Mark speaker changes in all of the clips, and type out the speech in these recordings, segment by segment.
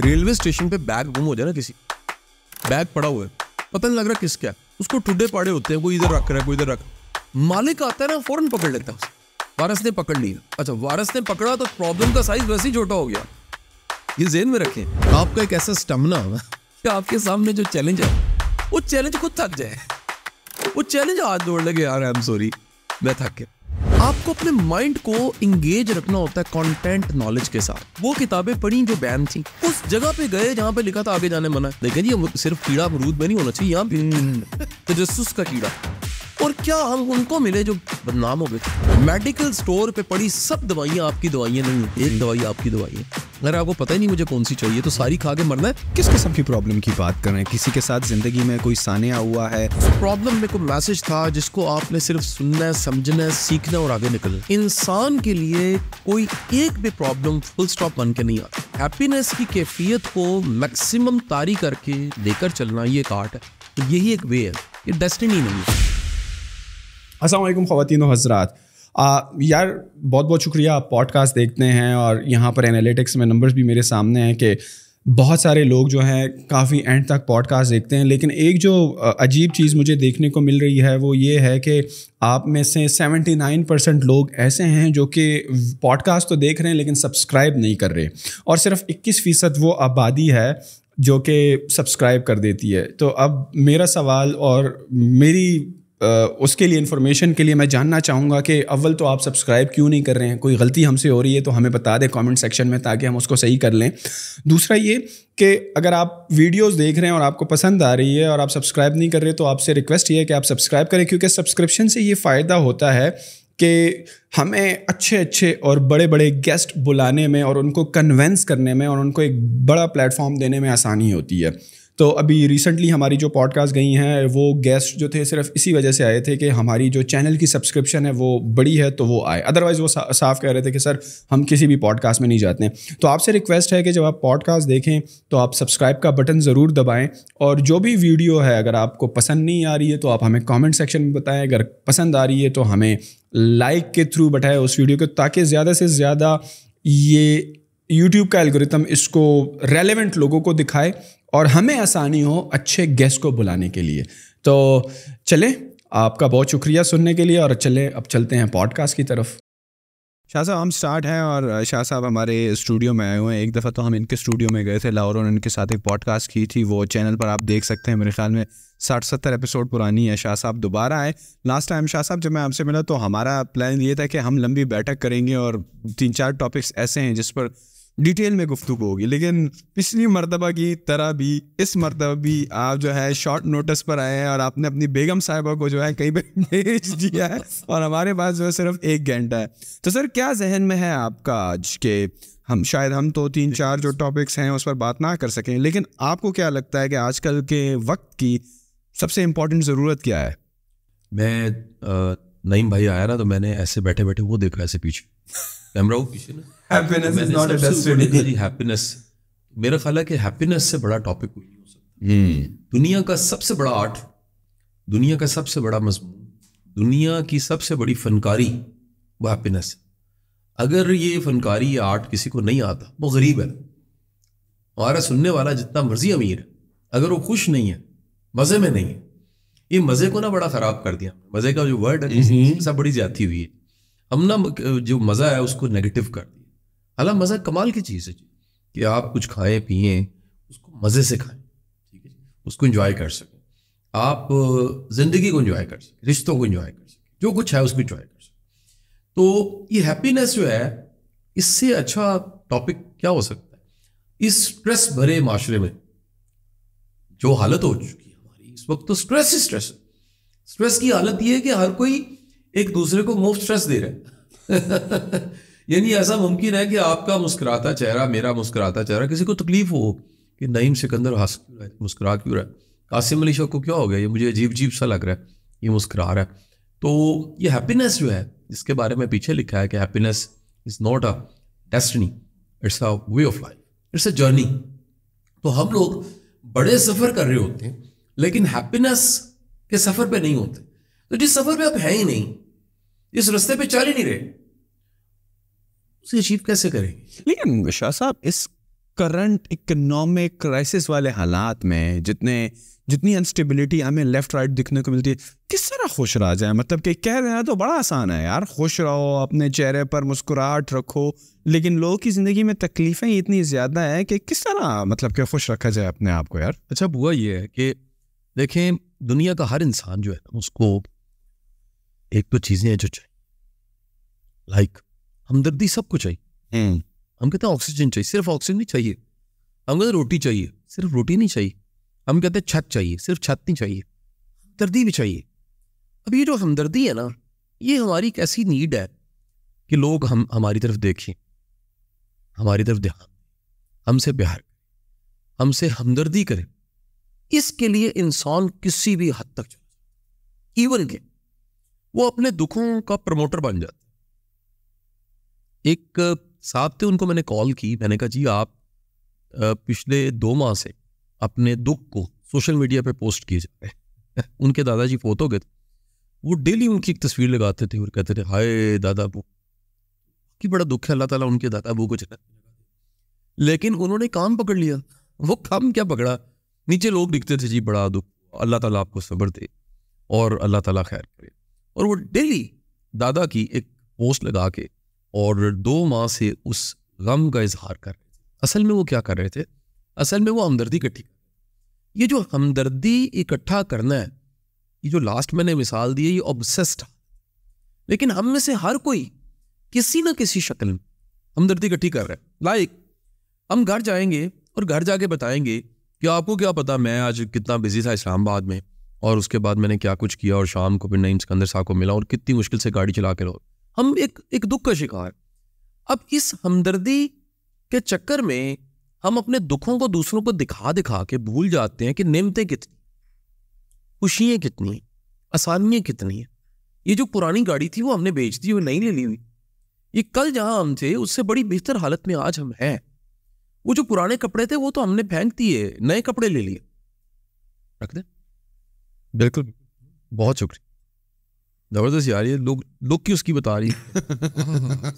Speaker 1: Railway station पे bag गुम हो जाए ना किसी बैग पड़ा हुआ है पता नहीं लग रहा किसका है उसको टुडे पाड़े होते हैं कोई इधर रख रहा है कोई इधर रख मालिक आता है ना फौरन पकड़ लेता है वारस ने पकड़ लिया अच्छा वारस ने पकड़ा तो प्रॉब्लम का साइज वैसे ही छोटा हो गया ये जेन में रखें आपका एक ऐसा स्टमना कि आपके सामने जो चैलेंज है वो चैलेंज खुद थक जाए वो चैलेंज आज दौड़ लगे यार आई एम सॉरी मैं थक गया आपको अपने माइंड को इंगेज रखना होता है कंटेंट नॉलेज के साथ वो किताबें पढ़ी जो बैन थी उस जगह पे गए जहाँ पे लिखा था आगे जाने मना देखिए जी सिर्फ कीड़ा अमरूद में नहीं होना चाहिए यहाँ तजस्स तो का कीड़ा और क्या हम उनको मिले जो बदनाम हो गए मेडिकल स्टोर पे पड़ी सब दवाइयाँ आपकी दवाइयाँ नहीं एक दवाई आपकी दवाई है अगर आपको पता ही नहीं मुझे कौन सी चाहिए तो सारी खा के मरना है किस किस्म की प्रॉब्लम की बात कर रहे हैं किसी के साथ जिंदगी में कोई सानिया हुआ है प्रॉब्लम में कोई मैसेज था जिसको आपने सिर्फ सुनना है समझना है सीखना और आगे निकलना इंसान के लिए कोई एक भी प्रॉब्लम फुल स्टॉप बन के नहीं आता हैप्पीनेस की कैफियत को मैक्सिमम तारी करके लेकर चलना ये एक आर्ट है तो यही एक वे है ये डेस्टिनी नहीं है असलम ख़वान हजरात आ, यार
Speaker 2: बहुत बहुत शुक्रिया आप पॉडकास्ट देखते हैं और यहाँ पर एनालिटिक्स में नंबर्स भी मेरे सामने हैं कि बहुत सारे लोग जो हैं काफ़ी एंड तक पॉडकास्ट देखते हैं लेकिन एक जो uh, अजीब चीज़ मुझे देखने को मिल रही है वो ये है कि आप में से 79 परसेंट लोग ऐसे हैं जो कि पॉडकास्ट तो देख रहे हैं लेकिन सब्सक्राइब नहीं कर रहे और सिर्फ 21 फ़ीसद वो आबादी है जो कि सब्सक्राइब कर देती है तो अब मेरा सवाल और मेरी उसके लिए इन्फॉर्मेशन के लिए मैं जानना चाहूँगा कि अव्वल तो आप सब्सक्राइब क्यों नहीं कर रहे हैं कोई गलती हमसे हो रही है तो हमें बता दें कमेंट सेक्शन में ताकि हम उसको सही कर लें दूसरा ये कि अगर आप वीडियोस देख रहे हैं और आपको पसंद आ रही है और आप सब्सक्राइब नहीं कर रहे तो आपसे रिक्वेस्ट ये है कि आप सब्सक्राइब करें क्योंकि सब्सक्रिप्शन से ये फ़ायदा होता है कि हमें अच्छे अच्छे और बड़े बड़े गेस्ट बुलाने में और उनको कन्वेंस करने में और उनको एक बड़ा प्लेटफॉर्म देने में आसानी होती है तो अभी रिसेंटली हमारी जो पॉडकास्ट गई हैं वो गेस्ट जो थे सिर्फ इसी वजह से आए थे कि हमारी जो चैनल की सब्सक्रिप्शन है वो बड़ी है तो वो आए अदरवाइज़ वो सा, साफ कह रहे थे कि सर हम किसी भी पॉडकास्ट में नहीं जाते हैं तो आपसे रिक्वेस्ट है कि जब आप पॉडकास्ट देखें तो आप सब्सक्राइब का बटन ज़रूर दबाएँ और जो भी वीडियो है अगर आपको पसंद नहीं आ रही है तो आप हमें कॉमेंट सेक्शन में बताएँ अगर पसंद आ रही है तो हमें लाइक के थ्रू बताएं उस वीडियो को ताकि ज़्यादा से ज़्यादा ये यूट्यूब का एल्गोरिथम इसको रेलेवेंट लोगों को दिखाए और हमें आसानी हो अच्छे गेस्ट को बुलाने के लिए तो चलें आपका बहुत शुक्रिया सुनने के लिए और चलें अब चलते हैं पॉडकास्ट की तरफ शाह साहब हम स्टार्ट हैं और शाह साहब हमारे स्टूडियो में आए हुए हैं एक दफ़ा तो हम इनके स्टूडियो में गए थे लाहौर और इनके साथ एक पॉडकास्ट की थी वो चैनल पर आप देख सकते हैं मेरे ख्याल में साठ सत्तर एपिसोड पुरानी है शाह साहब दोबारा आए लास्ट टाइम शाह साहब जब मैं आपसे मिला तो हमारा प्लान ये था कि हम लंबी बैठक करेंगे और तीन चार टॉपिक्स ऐसे हैं जिस पर डिटेल में गुफ्तु होगी लेकिन पिछली मरतबा की तरह भी इस मरतबा भी आप जो है शॉर्ट नोटिस पर आए हैं और आपने अपनी बेगम साहिबा को जो है कहीं पर भेज दिया है और हमारे पास जो है सिर्फ एक घंटा है तो सर क्या जहन में है आपका आज के हम शायद हम तो तीन चार जो टॉपिक्स हैं उस पर बात ना कर सकें लेकिन आपको क्या लगता है कि आजकल के वक्त की सबसे इम्पोर्टेंट
Speaker 1: ज़रूरत क्या है मैं नईम भाई आया ना तो मैंने ऐसे बैठे बैठे वो देखा ऐसे पीछे कैमरा पीछे ना happiness मेरा ख्याल है कि हैप्पीनेस से बड़ा टॉपिक कोई नहीं हो सकता हम्म। दुनिया का सबसे बड़ा आर्ट दुनिया का सबसे बड़ा मजमून दुनिया की सबसे बड़ी फनकारी वो हैप्पीनेस है अगर ये फनकारी या आर्ट किसी को नहीं आता वो गरीब है हमारा सुनने वाला जितना मर्जी अमीर है अगर वो खुश नहीं है मज़े में नहीं है ये मज़े को ना बड़ा ख़राब कर दिया मज़े का जो वर्ड है हम्म। सब बड़ी ज्यादा हुई है हम ना जो मज़ा है उसको नेगेटिव कर अला मज़ा कमाल की चीज़ है कि आप कुछ खाएं पिए उसको मज़े से खाएं ठीक है उसको इंजॉय कर सकें आप ज़िंदगी को इंजॉय कर सकें रिश्तों को इंजॉय कर सकें जो कुछ है उसको इंजॉय कर सकें तो ये हैप्पीनेस जो है इससे अच्छा टॉपिक क्या हो सकता है इस स्ट्रेस भरे माशरे में जो हालत हो चुकी है हमारी इस वक्त तो स्ट्रेस ही स्ट्रेस है स्ट्रेस की हालत यह है कि हर कोई एक दूसरे को मुफ्त स्ट्रेस दे रहा है यानी ऐसा मुमकिन है कि आपका मुस्कुराता चेहरा मेरा मुस्कुराता चेहरा किसी को तकलीफ हो कि नईम सिकंदर हंस क्यों रहा है मुस्कुरा क्यों रहा है कासिम अली शाह को क्या हो गया ये मुझे अजीब अजीब सा लग रहा है ये मुस्कुरा रहा है तो ये हैप्पीनेस जो है जिसके बारे में पीछे लिखा है कि happiness is not a destiny it's a way of life it's a journey तो हम लोग बड़े सफ़र कर रहे होते हैं लेकिन हैप्पीनेस के सफ़र पर नहीं होते तो जिस सफ़र पर आप हैं ही नहीं इस रस्ते पे चल ही नहीं रहे
Speaker 2: उसे अचीव कैसे करेंगे लेकिन शाह साहब इस करंट इकोनॉमिक क्राइसिस वाले हालात में जितने जितनी अनस्टेबिलिटी हमें लेफ्ट राइट दिखने को मिलती है किस तरह खुश रहा जाए मतलब कि कह रहे हैं तो बड़ा आसान है यार खुश रहो अपने चेहरे पर मुस्कुराहट रखो लेकिन लोगों की ज़िंदगी में तकलीफ़ें इतनी ज़्यादा है कि किस तरह
Speaker 1: मतलब कि खुश रखा जाए अपने आप को यार अच्छा हुआ ये है कि देखें दुनिया का हर इंसान जो है उसको एक तो चीज़ें जो चाहिए लाइक हमदर्दी सब कुछ चाहिए हम्म। हम कहते हैं ऑक्सीजन चाहिए सिर्फ ऑक्सीजन नहीं चाहिए हम कहते रोटी चाहिए सिर्फ रोटी नहीं चाहिए हम कहते हैं छत चाहिए सिर्फ छत नहीं चाहिए हमदर्दी भी चाहिए अब ये जो हमदर्दी है ना ये हमारी एक ऐसी नीड है कि लोग हम हमारी तरफ देखें हमारी तरफ ध्यान हमसे प्यार हमसे हमदर्दी करें इसके लिए इंसान किसी भी हद तक चले इवन के वो अपने दुखों का प्रमोटर बन जाता एक साहब थे उनको मैंने कॉल की मैंने कहा जी आप पिछले दो माह से अपने दुख को सोशल मीडिया पे पोस्ट किए जा रहे हैं उनके दादाजी फोत हो गए थे वो डेली उनकी एक तस्वीर लगाते थे और कहते थे हाय दादा अबू कि बड़ा दुख है अल्लाह ताला उनके दादा बो को चला लेकिन उन्होंने काम पकड़ लिया वो काम क्या पकड़ा नीचे लोग लिखते थे जी बड़ा दुख अल्लाह ताला आपको सब्र दे और अल्लाह ताला खैर करे और वो डेली दादा की एक पोस्ट लगा के और दो माह से उस गम का इजहार कर रहे थे असल में वो क्या कर रहे थे असल में वो हमदर्दी इकट्ठी कर ये जो हमदर्दी इकट्ठा करना है ये जो लास्ट मैंने मिसाल दी है ये ऑब्सेस्ड लेकिन हम में से हर कोई किसी ना किसी शक्ल में हमदर्दी इकट्ठी कर रहे हैं लाइक हम घर जाएंगे और घर जाके बताएंगे कि आपको क्या पता मैं आज कितना बिजी था इस्लामाबाद में और उसके बाद मैंने क्या कुछ किया और शाम को फिर नईम सिकंदर साहब को मिला और कितनी मुश्किल से गाड़ी चला के लो हम एक एक दुख का शिकार अब इस हमदर्दी के चक्कर में हम अपने दुखों को दूसरों को दिखा दिखा के भूल जाते हैं कि नेमतें कितनी खुशियाँ कितनी आसानियाँ कितनी हैं ये जो पुरानी गाड़ी थी वो हमने बेच दी वो नहीं ले ली हुई ये कल जहाँ हम थे उससे बड़ी बेहतर हालत में आज हम हैं वो जो पुराने कपड़े थे वो तो हमने फेंक दिए नए कपड़े ले लिए रख दे बिल्कुल बहुत शुक्रिया जबरदस्त यार ये लोग लोग की उसकी बता रही है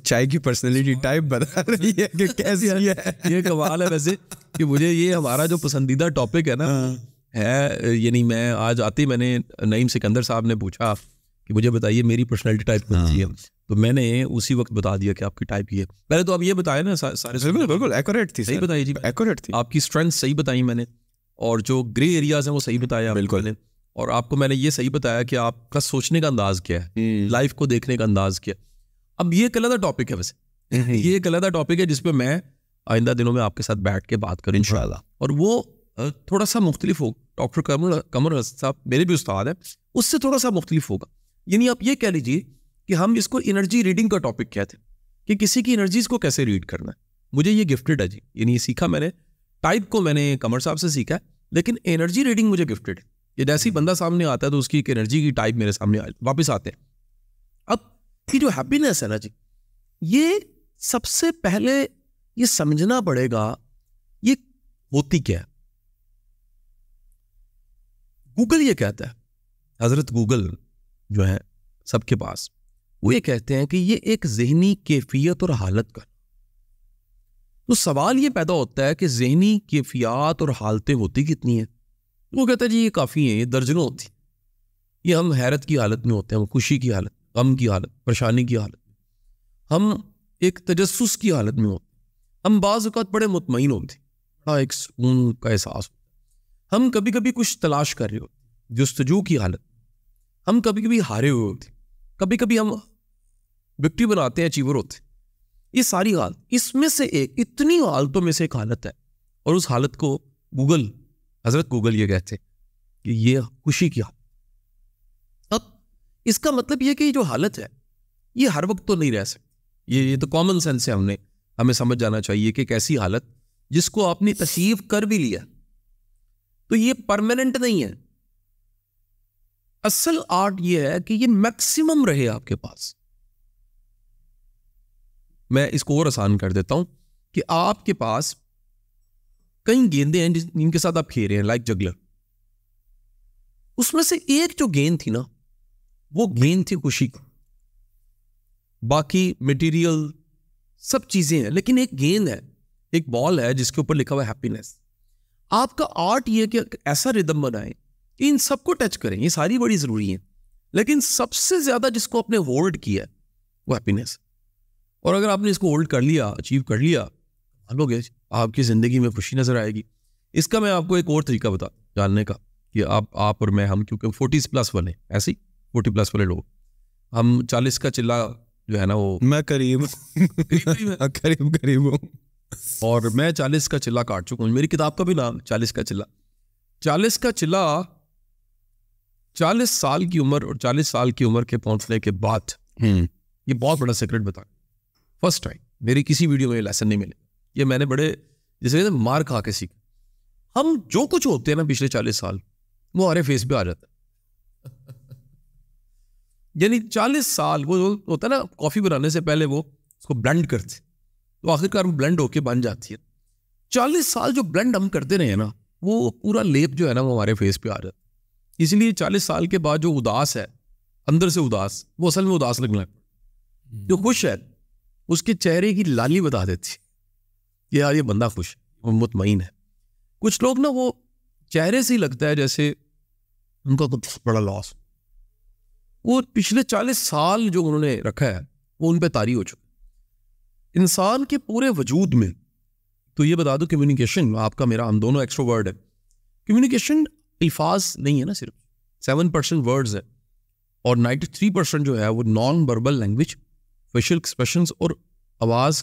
Speaker 1: चाय की पर्सनैलिटी टाइप बता रही है कि कैसी है ये कमाल है वैसे कि मुझे ये हमारा जो पसंदीदा टॉपिक है ना हाँ। है यानी मैं आज आते मैंने नईम सिकंदर साहब ने पूछा कि मुझे बताइए मेरी पर्सनैलिटी टाइप कौन सी है हाँ। तो मैंने उसी वक्त बता दिया कि आपकी टाइप ये पहले तो आप ये बताया ना सारे बिल्कुल बिल्कुल एक्यूरेट थी सही बताइए जी एक्यूरेट थी आपकी स्ट्रेंथ सही बताई मैंने और जो ग्रे एरियाज हैं वो सही बताया बिल्कुल और आपको मैंने ये सही बताया कि आपका सोचने का अंदाज क्या है हम्म। लाइफ को देखने का अंदाज क्या है अब ये एक अलग टॉपिक है वैसे ये एक अलग टॉपिक है जिसपे मैं आइंदा दिनों में आपके साथ बैठ के बात करूँ इंशाल्लाह और वो थोड़ा सा मुख्तलिफ होगा डॉक्टर कमर कमर साहब मेरे भी उस्ताद हैं उससे थोड़ा सा मुख्तलिफ होगा यानी आप ये कह लीजिए कि हम इसको एनर्जी रीडिंग का टॉपिक कहते हैं कि किसी की एनर्जीज को कैसे रीड करना है मुझे ये गिफ्टेड है जी यानी ये सीखा मैंने टाइप को मैंने कमर साहब से सीखा है लेकिन एनर्जी रीडिंग मुझे गिफ्टेड है ये जैसे ही हम्म। बंदा सामने आता है तो उसकी एक एनर्जी की टाइप मेरे सामने वापस आते हैं अब ये जो हैप्पीनेस है ना जी ये सबसे पहले ये समझना पड़ेगा ये होती क्या है गूगल ये कहता है हज़रत गूगल जो है सबके पास वो ये कहते हैं कि ये एक जहनी कैफियत और हालत का तो सवाल ये पैदा होता है कि जहनी कैफियात और हालतें होती कितनी है वो कहता है जी ये काफ़ी है ये दर्जनों होती ये हम हैरत की हालत में होते हैं हम खुशी की हालत गम की हालत परेशानी की हालत हम एक तजस की हालत में होते हम बाज़ात बड़े मुतमिन होते बड़ा हाँ, एक सुकून का एहसास होता हम कभी कभी कुछ तलाश कर रहे होते जस्तजू की हालत हम कभी कभी हारे हुए होते कभी कभी हम विक्ट्री बनाते हैं अचीवर होते ये सारी हालत इसमें से एक इतनी हालतों में से एक हालत है और उस हालत को गूगल हज़रत गूगल ये कहते कि ये खुशी की हालत अब इसका मतलब ये कि जो हालत है ये हर वक्त तो नहीं रह सकती ये ये तो कॉमन सेंस है हमने हमें समझ जाना चाहिए कि कैसी हालत जिसको आपने तसीव कर भी लिया तो ये परमानेंट नहीं है असल आर्ट ये है कि ये मैक्सिमम रहे आपके पास मैं इसको और आसान कर देता हूं कि आपके पास कई गेंदे हैं जिनके साथ आप खेल रहे हैं लाइक जगलर उसमें से एक जो गेंद थी ना वो गेंद थी खुशी की बाकी मटेरियल सब चीजें हैं लेकिन एक गेंद है एक बॉल है जिसके ऊपर लिखा हुआ हैप्पीनेस आपका आर्ट ये कि ऐसा रिदम बनाए कि इन सबको टच करें ये सारी बड़ी जरूरी है लेकिन सबसे ज्यादा जिसको आपने होल्ड किया है वो हैप्पीनेस और अगर आपने इसको होल्ड कर लिया अचीव कर लिया लोगे आपकी ज़िंदगी में खुशी नज़र आएगी इसका मैं आपको एक और तरीका बता जानने का कि आप आप और मैं हम क्योंकि फोर्टीज़ प्लस वाले ऐसे ही फोर्टी प्लस वाले लोग हम चालीस का चिल्ला जो है ना वो मैं करीब हाँ, करीब करीब हूँ और मैं चालीस का चिल्ला काट चुका हूँ मेरी किताब का भी नाम चालीस का चिल्ला चालीस का चिल्ला चालीस साल की उम्र और चालीस साल की उम्र के पहुंचने के बाद हम्म। ये बहुत बड़ा सीक्रेट बता फर्स्ट टाइम मेरी किसी वीडियो में लेसन नहीं मिले ये मैंने बड़े जैसे कहते मार खा के सीख हम जो कुछ होते हैं ना पिछले चालीस साल वो हमारे फेस पे आ जाता है यानी चालीस साल वो होता है ना कॉफ़ी बनाने से पहले वो उसको ब्लेंड करते तो आखिरकार वो ब्लेंड होके बन जाती है चालीस साल जो ब्लेंड हम करते रहे हैं ना वो पूरा लेप जो है ना वो हमारे फेस पे आ जाता है इसलिए चालीस साल के बाद जो उदास है अंदर से उदास वो असल में उदास लगने लगता जो खुश है उसके चेहरे की लाली बता देती है कि यार ये बंदा खुश है मुतमिन है कुछ लोग ना वो चेहरे से ही लगता है जैसे उनका कुछ बड़ा लॉस वो पिछले चालीस साल जो उन्होंने रखा है वो उन पर तारी हो चुका इंसान के पूरे वजूद में तो ये बता दो कम्युनिकेशन आपका मेरा हम दोनों वर्ड है कम्युनिकेशन अल्फाज नहीं है ना सिर्फ सेवन परसेंट वर्ड्स है और नाइन्टी थ्री परसेंट जो है वो non verbal language facial expression और आवाज़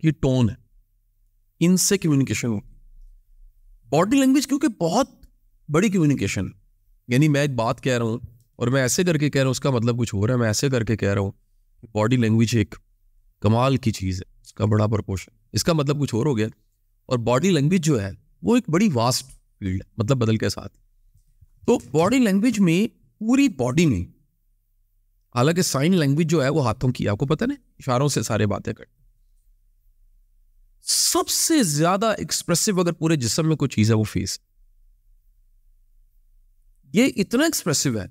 Speaker 1: की टोन है इनसे कम्युनिकेशन होगी बॉडी लैंग्वेज क्योंकि बहुत बड़ी कम्युनिकेशन यानी मैं एक बात कह रहा हूँ और मैं ऐसे करके कह रहा हूँ उसका मतलब कुछ हो रहा है मैं ऐसे करके कह रहा हूँ बॉडी लैंग्वेज एक कमाल की चीज़ है उसका बड़ा प्रपोर्शन इसका मतलब कुछ और हो गया और बॉडी लैंग्वेज जो है वो एक बड़ी वास्ट फील्ड है मतलब बदल के साथ तो बॉडी लैंग्वेज में पूरी बॉडी में हालांकि साइन लैंग्वेज जो है वो हाथों की आपको पता ना इशारों से सारे बातें करते सबसे ज्यादा एक्सप्रेसिव अगर पूरे जिसम में कोई चीज है वो फेस ये इतना एक्सप्रेसिव है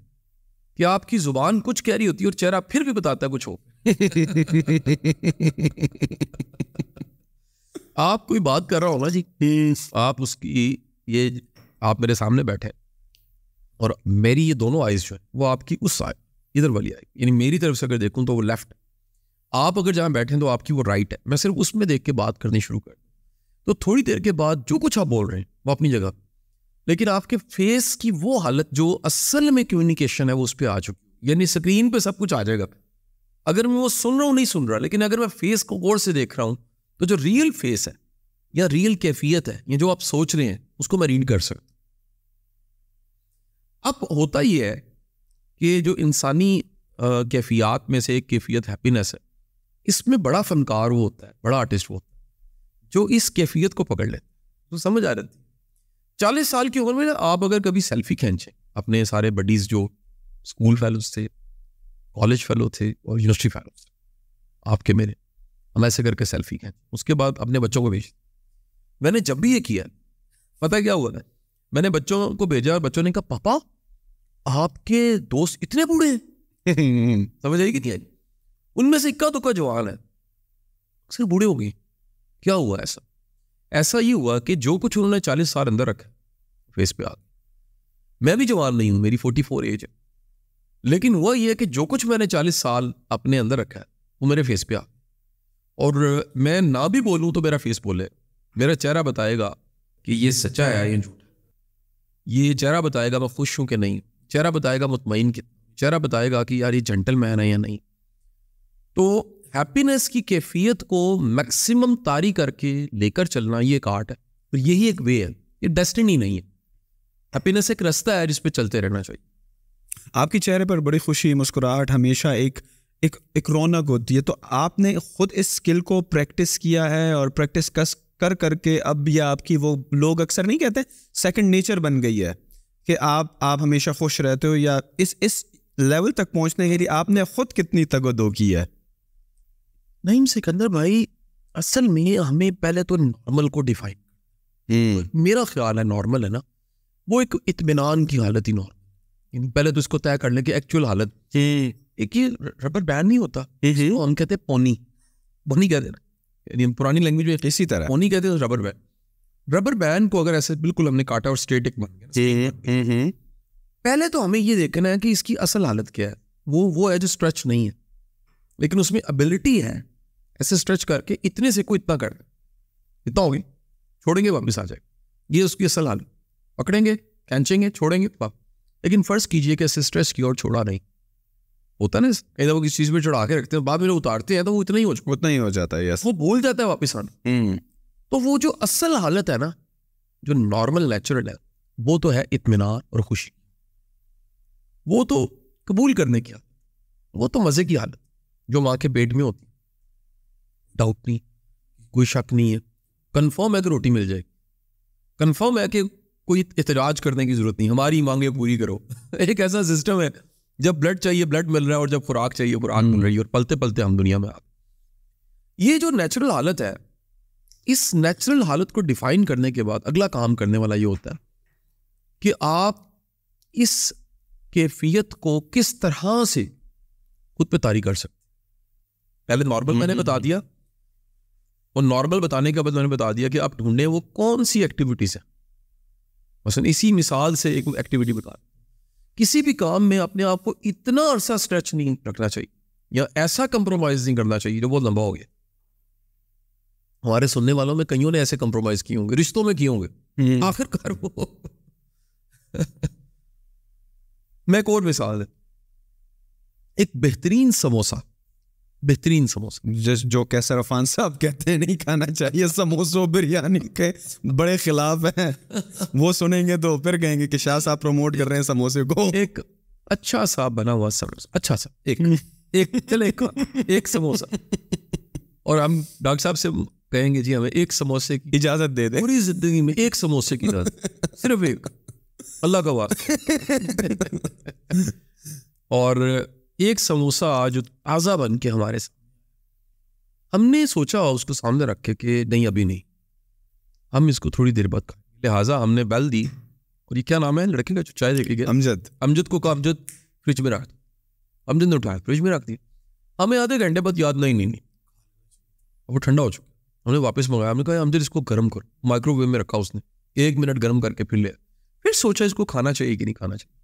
Speaker 1: कि आपकी जुबान कुछ कह रही होती है और चेहरा फिर भी बताता है कुछ हो आप कोई बात कर रहा हो ना जी आप उसकी ये आप मेरे सामने बैठे और मेरी ये दोनों आइज जो है वो आपकी उस साइड इधर वाली आई यानी मेरी तरफ से अगर देखूं तो वो लेफ्ट आप अगर जहाँ बैठे हैं तो आपकी वो राइट है मैं सिर्फ उसमें देख के बात करनी शुरू कर तो थोड़ी देर के बाद जो कुछ आप बोल रहे हैं वो अपनी जगह लेकिन आपके फेस की वो हालत जो असल में कम्युनिकेशन है वो उस पर आ चुकी यानी स्क्रीन पे सब कुछ आ जाएगा अगर मैं वो सुन रहा हूँ नहीं सुन रहा लेकिन अगर मैं फेस को गौर से देख रहा हूँ तो जो रियल फेस है या रियल कैफियत है या जो आप सोच रहे हैं उसको मैं रीड कर सकता अब होता ही है कि जो इंसानी कैफियात में से एक कैफियत हैप्पीनेस है इसमें बड़ा फनकार वो होता है बड़ा आर्टिस्ट वो होता है जो इस कैफियत को पकड़ लेता है तो समझ आ जाती है चालीस साल की उम्र में ना आप अगर कभी सेल्फी खींचें अपने सारे बडीज़ जो स्कूल फेलोज थे कॉलेज फेलो थे और यूनिवर्सिटी फेलोज थे आपके मेरे हम ऐसे करके सेल्फी खींच उसके बाद अपने बच्चों को भेज मैंने जब भी ये किया पता क्या हुआ ना मैंने बच्चों को भेजा और बच्चों ने कहा पापा आपके दोस्त इतने बूढ़े समझ आई कितनी आई उनमें से इक्का दुक्का तो जवान है अक्सर बूढ़े हो गए क्या हुआ ऐसा ऐसा ये हुआ कि जो कुछ उन्होंने चालीस साल अंदर रखा फेस पे आ मैं भी जवान नहीं हूं मेरी फोर्टी फोर एज है लेकिन हुआ यह कि जो कुछ मैंने चालीस साल अपने अंदर रखा है वो मेरे फेस पे आ और मैं ना भी बोलूँ तो मेरा फेस बोले मेरा चेहरा बताएगा कि ये सच्चा है या झूठ ये चेहरा बताएगा मैं खुश हूँ कि नहीं चेहरा बताएगा मुतमिन कि चेहरा बताएगा कि यार ये जेंटल मैन है या नहीं तो हैप्पीनेस की कैफियत को मैक्सिमम तारी करके लेकर चलना ये एक आर्ट है और तो यही एक वे है ये डेस्टिनी नहीं है हैप्पीनेस एक रास्ता है जिस चलते रहना चाहिए
Speaker 2: आपके चेहरे पर बड़ी खुशी मुस्कुराहट हमेशा एक एक एक रौनक होती है तो आपने खुद इस स्किल को प्रैक्टिस किया है और प्रैक्टिस कस कर करके अब यह आपकी वो लोग अक्सर नहीं कहते सेकंड नेचर बन गई है कि आप आप हमेशा खुश रहते हो या इस इस लेवल तक पहुंचने के लिए आपने खुद कितनी तगोदो की है
Speaker 1: नहीं सिकंदर भाई असल में हमें पहले तो नॉर्मल को डिफाइन हम्म। मेरा ख्याल है नॉर्मल है ना वो एक इतमान की हालत ही नॉर्मल पहले तो इसको तय कर लें कि एक्चुअल हालत हम्म। एक ही रबर बैंड नहीं होता हम्म, हम कहते हैं पोनी पोनी कहते हैं पुरानी लैंग्वेज में इसी तरह पोनी कहते हैं रबर बैंड रबर बैंड को अगर ऐसे बिल्कुल हमने काटा और स्टेटिक बन गया पहले तो हमें ये देखना है कि इसकी असल हालत क्या है वो वो है जो स्ट्रेच नहीं है लेकिन उसमें एबिलिटी है ऐसे स्ट्रेच करके इतने से को इतना कर दे इतना हो गया छोड़ेंगे वापस आ जाएगा ये उसकी असल हालत पकड़ेंगे खेचेंगे छोड़ेंगे वापस लेकिन फर्ज कीजिए कि ऐसे स्ट्रेच की और छोड़ा नहीं होता ना ना वो किसी चीज़ में चढ़ा के रखते हैं बाद में उतारते हैं तो वो इतना ही हो उतना ही हो जाता है यस वो भूल जाता है वापस आना हम्म। तो वो जो असल हालत है ना जो नॉर्मल नेचुरल है वो तो है इतमान और खुशी वो तो कबूल करने की हालत वो तो मज़े की हालत जो माँ के पेट में होती डाउट नहीं कोई शक नहीं है कन्फर्म है कि रोटी मिल जाएगी कन्फर्म है कि कोई एहतराज करने की ज़रूरत नहीं हमारी मांगे पूरी करो एक ऐसा सिस्टम है जब ब्लड चाहिए ब्लड मिल रहा है और जब खुराक चाहिए खुराक मिल हम्म। रही है और पलते पलते हम दुनिया में आ ये जो नेचुरल हालत है इस नेचुरल हालत को डिफाइन करने के बाद अगला काम करने वाला ये होता है कि आप इस कैफियत को किस तरह से खुद पे तारी कर सकते पहले नॉर्मल तो मैंने हम्म, हम्म, बता दिया और नॉर्मल बताने के बाद मैंने बता दिया कि आप ढूंढें वो कौन सी एक्टिविटीज़ हैं मसलन इसी मिसाल से एक एक्टिविटी बता किसी भी काम में अपने आप को इतना अरसा स्ट्रेच नहीं रखना चाहिए या ऐसा कंप्रोमाइज़ नहीं करना चाहिए जो बहुत लंबा हो गया हमारे सुनने वालों में कईयों ने ऐसे कंप्रोमाइज़ किए होंगे रिश्तों में किए होंगे हम्म। आखिरकार वो मैं एक और मिसाल एक बेहतरीन समोसा बेहतरीन समोसा
Speaker 2: जस्ट जो कैसर अफान साहब कहते हैं नहीं खाना चाहिए समोसों बिरयानी के बड़े खिलाफ हैं वो सुनेंगे तो फिर कहेंगे कि शाह साहब प्रमोट कर रहे हैं समोसे को एक
Speaker 1: अच्छा सा बना हुआ समोसा अच्छा सा एक एक चले एक, एक समोसा और हम डॉक्टर साहब से कहेंगे जी हमें एक समोसे की इजाजत दे दें पूरी जिंदगी में एक समोसे की इजाजत सिर्फ एक अल्लाह का वाक और एक समोसा आज ताज़ा बन के हमारे हमने सोचा उसको सामने रखे कि नहीं अभी नहीं हम इसको थोड़ी देर बाद खाए लिहाजा हमने बैल दी और ये क्या नाम है लड़के का जो चाय लेके गया अमजद अमजद को कहा अमजद फ्रिज में रख अमजद ने उठाया फ्रिज में रख दिया हमें आधे घंटे बाद याद नहीं नहीं नहीं अब वो ठंडा हो चुका हमने वापस मंगाया हमने कहा अमजद इसको गर्म करो माइक्रोवेव में रखा उसने एक मिनट गर्म करके फिर लिया फिर सोचा इसको खाना चाहिए कि नहीं खाना चाहिए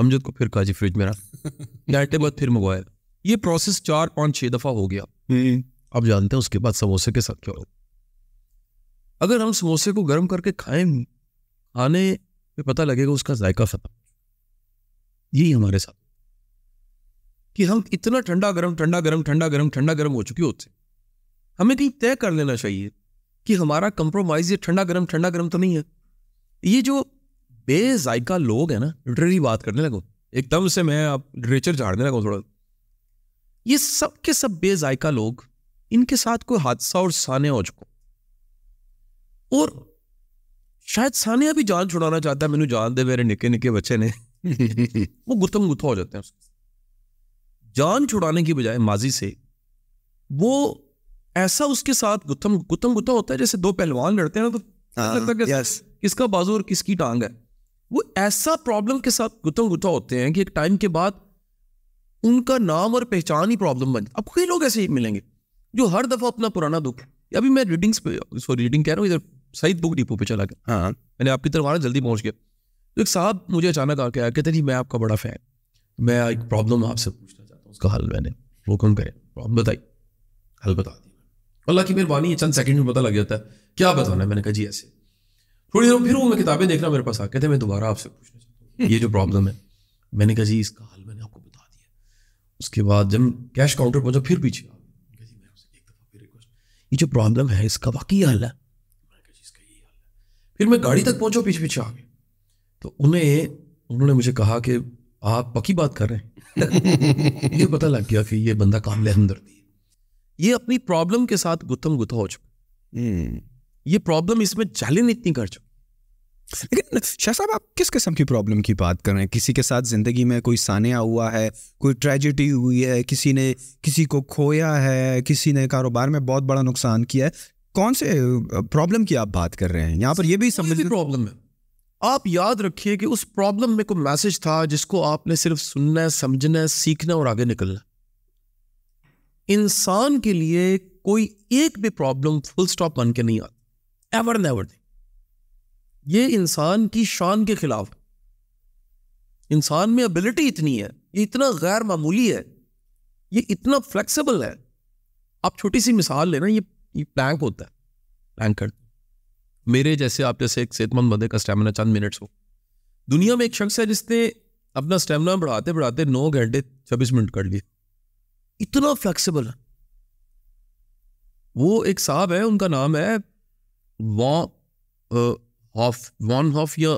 Speaker 1: अमजद को फिर काजी फ्रिज में रखा डांटने बाद फिर मंगवाया ये प्रोसेस चार पाँच छः दफ़ा हो गया अब हम्म। जानते हैं उसके बाद समोसे के साथ क्या हो अगर हम समोसे को गर्म करके खाएं खाने पे पता लगेगा उसका जायका खत्म यही हमारे साथ कि हम इतना ठंडा गर्म ठंडा गर्म ठंडा गर्म ठंडा गर्म हो चुके होते हमें कहीं तय कर लेना चाहिए कि हमारा कंप्रोमाइज ये ठंडा गर्म ठंडा गर्म तो नहीं है ये जो बेजायका लोग है ना लिटरेरी बात करने लगो एकदम से मैं आप लिटरेचर झाड़ने लगा थोड़ा ये सब के सब बेजायका लोग इनके साथ कोई हादसा और सानिया हो चुका और शायद सानिया भी जान छुड़ाना चाहता है मैंने जान दे मेरे निके निके बच्चे ने वो गुतम गुथा हो जाते हैं जान छुड़ाने की बजाय माजी से वो ऐसा उसके साथ गुथम गुथम गुथा होता है जैसे दो पहलवान लड़ते हैं ना तो हाँ, लगता है किसका बाजू और किसकी टांग है वो ऐसा प्रॉब्लम के साथ गुतम गुता होते हैं कि एक टाइम के बाद उनका नाम और पहचान ही प्रॉब्लम बन आपको कई लोग ऐसे ही मिलेंगे जो हर दफ़ा अपना पुराना दुख अभी मैं रीडिंग्स पे सॉरी रीडिंग कह रहा हूँ इधर सईद बुक डिपो पे चला गया हाँ, हाँ मैंने आपकी तरफ आना जल्दी पहुँच गया तो एक साहब मुझे अचानक आके आया कहते जी मैं आपका बड़ा फ़ैन मैं एक प्रॉब्लम आपसे पूछना चाहता हूँ उसका हल मैंने वो कम करें प्रॉब्लम बताई हल बता दी अल्लाह की मेहरबानी चंद सेकंड में पता लग जाता है क्या बताना है मैंने कहा जी ऐसे थोड़ी देर फिर वो मैं किताबें देख रहा मेरे पास आके थे मैं दोबारा आपसे पूछना चाहता हूँ ये जो प्रॉब्लम है मैंने कहा जी इसका हल मैंने आपको बता दिया उसके बाद जब कैश काउंटर पहुंचा फिर पीछे आ ये जो प्रॉब्लम है इसका वाकई हल है फिर मैं गाड़ी तक पहुंचा पीछे पीछे आ गया तो उन्हें उन्होंने मुझे कहा कि आप पक्की बात कर रहे हैं ये पता लग गया कि ये बंदा काम ले हमदर्दी है ये अपनी प्रॉब्लम के साथ गुत्थम गुथा हो चुका हम्म। ये प्रॉब्लम इसमें चैलेंज इतनी
Speaker 2: कर चुकी लेकिन शाह साहब आप किस किस्म की प्रॉब्लम की बात कर रहे हैं किसी के साथ ज़िंदगी में कोई सानिया हुआ है कोई ट्रेजिडी हुई है किसी ने किसी को खोया है किसी ने कारोबार में बहुत बड़ा नुकसान किया है कौन से प्रॉब्लम की आप बात कर रहे हैं यहाँ पर
Speaker 1: यह भी समझ प्रॉब्लम है आप याद रखिए कि उस प्रॉब्लम में कोई मैसेज था जिसको आपने सिर्फ सुनना है समझना है सीखना और आगे निकलना इंसान के लिए कोई एक भी प्रॉब्लम फुल स्टॉप बन के नहीं आता एवर नेवर थिंग ये इंसान की शान के खिलाफ इंसान में एबिलिटी इतनी है ये इतना गैर मामूली है ये इतना फ्लेक्सिबल है आप छोटी सी मिसाल लेना ये ये प्लैंक होता है प्लैंक मेरे जैसे आप जैसे एक सेहतमंद बंदे का स्टेमिना चंद मिनट्स हो दुनिया में एक शख्स है जिसने अपना स्टेमिना बढ़ाते बढ़ाते नौ घंटे छब्बीस मिनट कर लिए इतना फ्लेक्सिबल है वो एक साहब है उनका नाम है वॉ हॉफ वॉन हॉफ या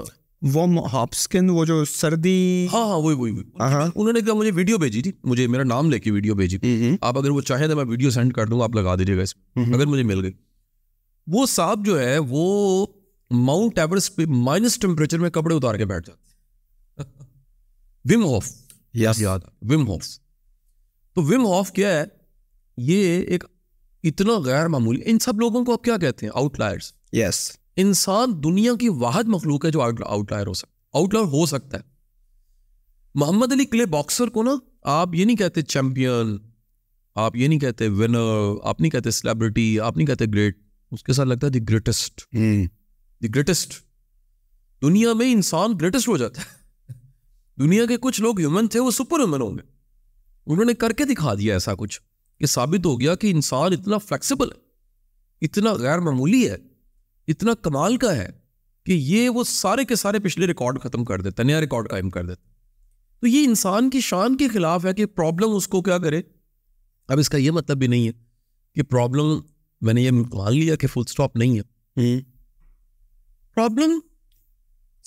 Speaker 1: वॉम हॉपस्किन वो जो सर्दी हाँ हाँ वही वही uh-huh. उन्होंने कहा मुझे वीडियो भेजी थी मुझे मेरा नाम लेके वीडियो भेजी mm-hmm. आप अगर वो चाहे तो मैं वीडियो सेंड कर दूंगा आप लगा दीजिएगा इस mm-hmm. अगर मुझे मिल गई वो साहब जो है वो माउंट एवरेस्ट पे माइनस टेम्परेचर में कपड़े उतार के बैठ जाते विम हॉफ yes. याद विम हॉफ तो विम हॉफ क्या है ये एक इतना गैर मामूली इन सब लोगों को आप क्या कहते हैं आउटलायर्स यस इंसान दुनिया की वाहद मखलूक है जो आउटलायर हो सकता है आउटलायर हो सकता है मोहम्मद अली क्ले बॉक्सर को ना आप ये नहीं कहते चैंपियन आप ये नहीं कहते विनर आप नहीं कहते सेलिब्रिटी आप नहीं कहते ग्रेट उसके साथ लगता है द ग्रेटेस्ट द ग्रेटेस्ट दुनिया में इंसान ग्रेटेस्ट हो जाता है दुनिया के कुछ लोग ह्यूमन थे वो सुपर ह्यूमन होंगे उन्होंने करके दिखा दिया ऐसा कुछ ये साबित हो गया कि इंसान इतना फ्लेक्सिबल है इतना गैर मामूली है इतना कमाल का है कि ये वो सारे के सारे पिछले रिकॉर्ड ख़त्म कर देता नया रिकॉर्ड कायम कर देता तो ये इंसान की शान के खिलाफ है कि प्रॉब्लम उसको क्या करे अब इसका ये मतलब भी नहीं है कि प्रॉब्लम मैंने ये मान लिया कि फुल स्टॉप नहीं है प्रॉब्लम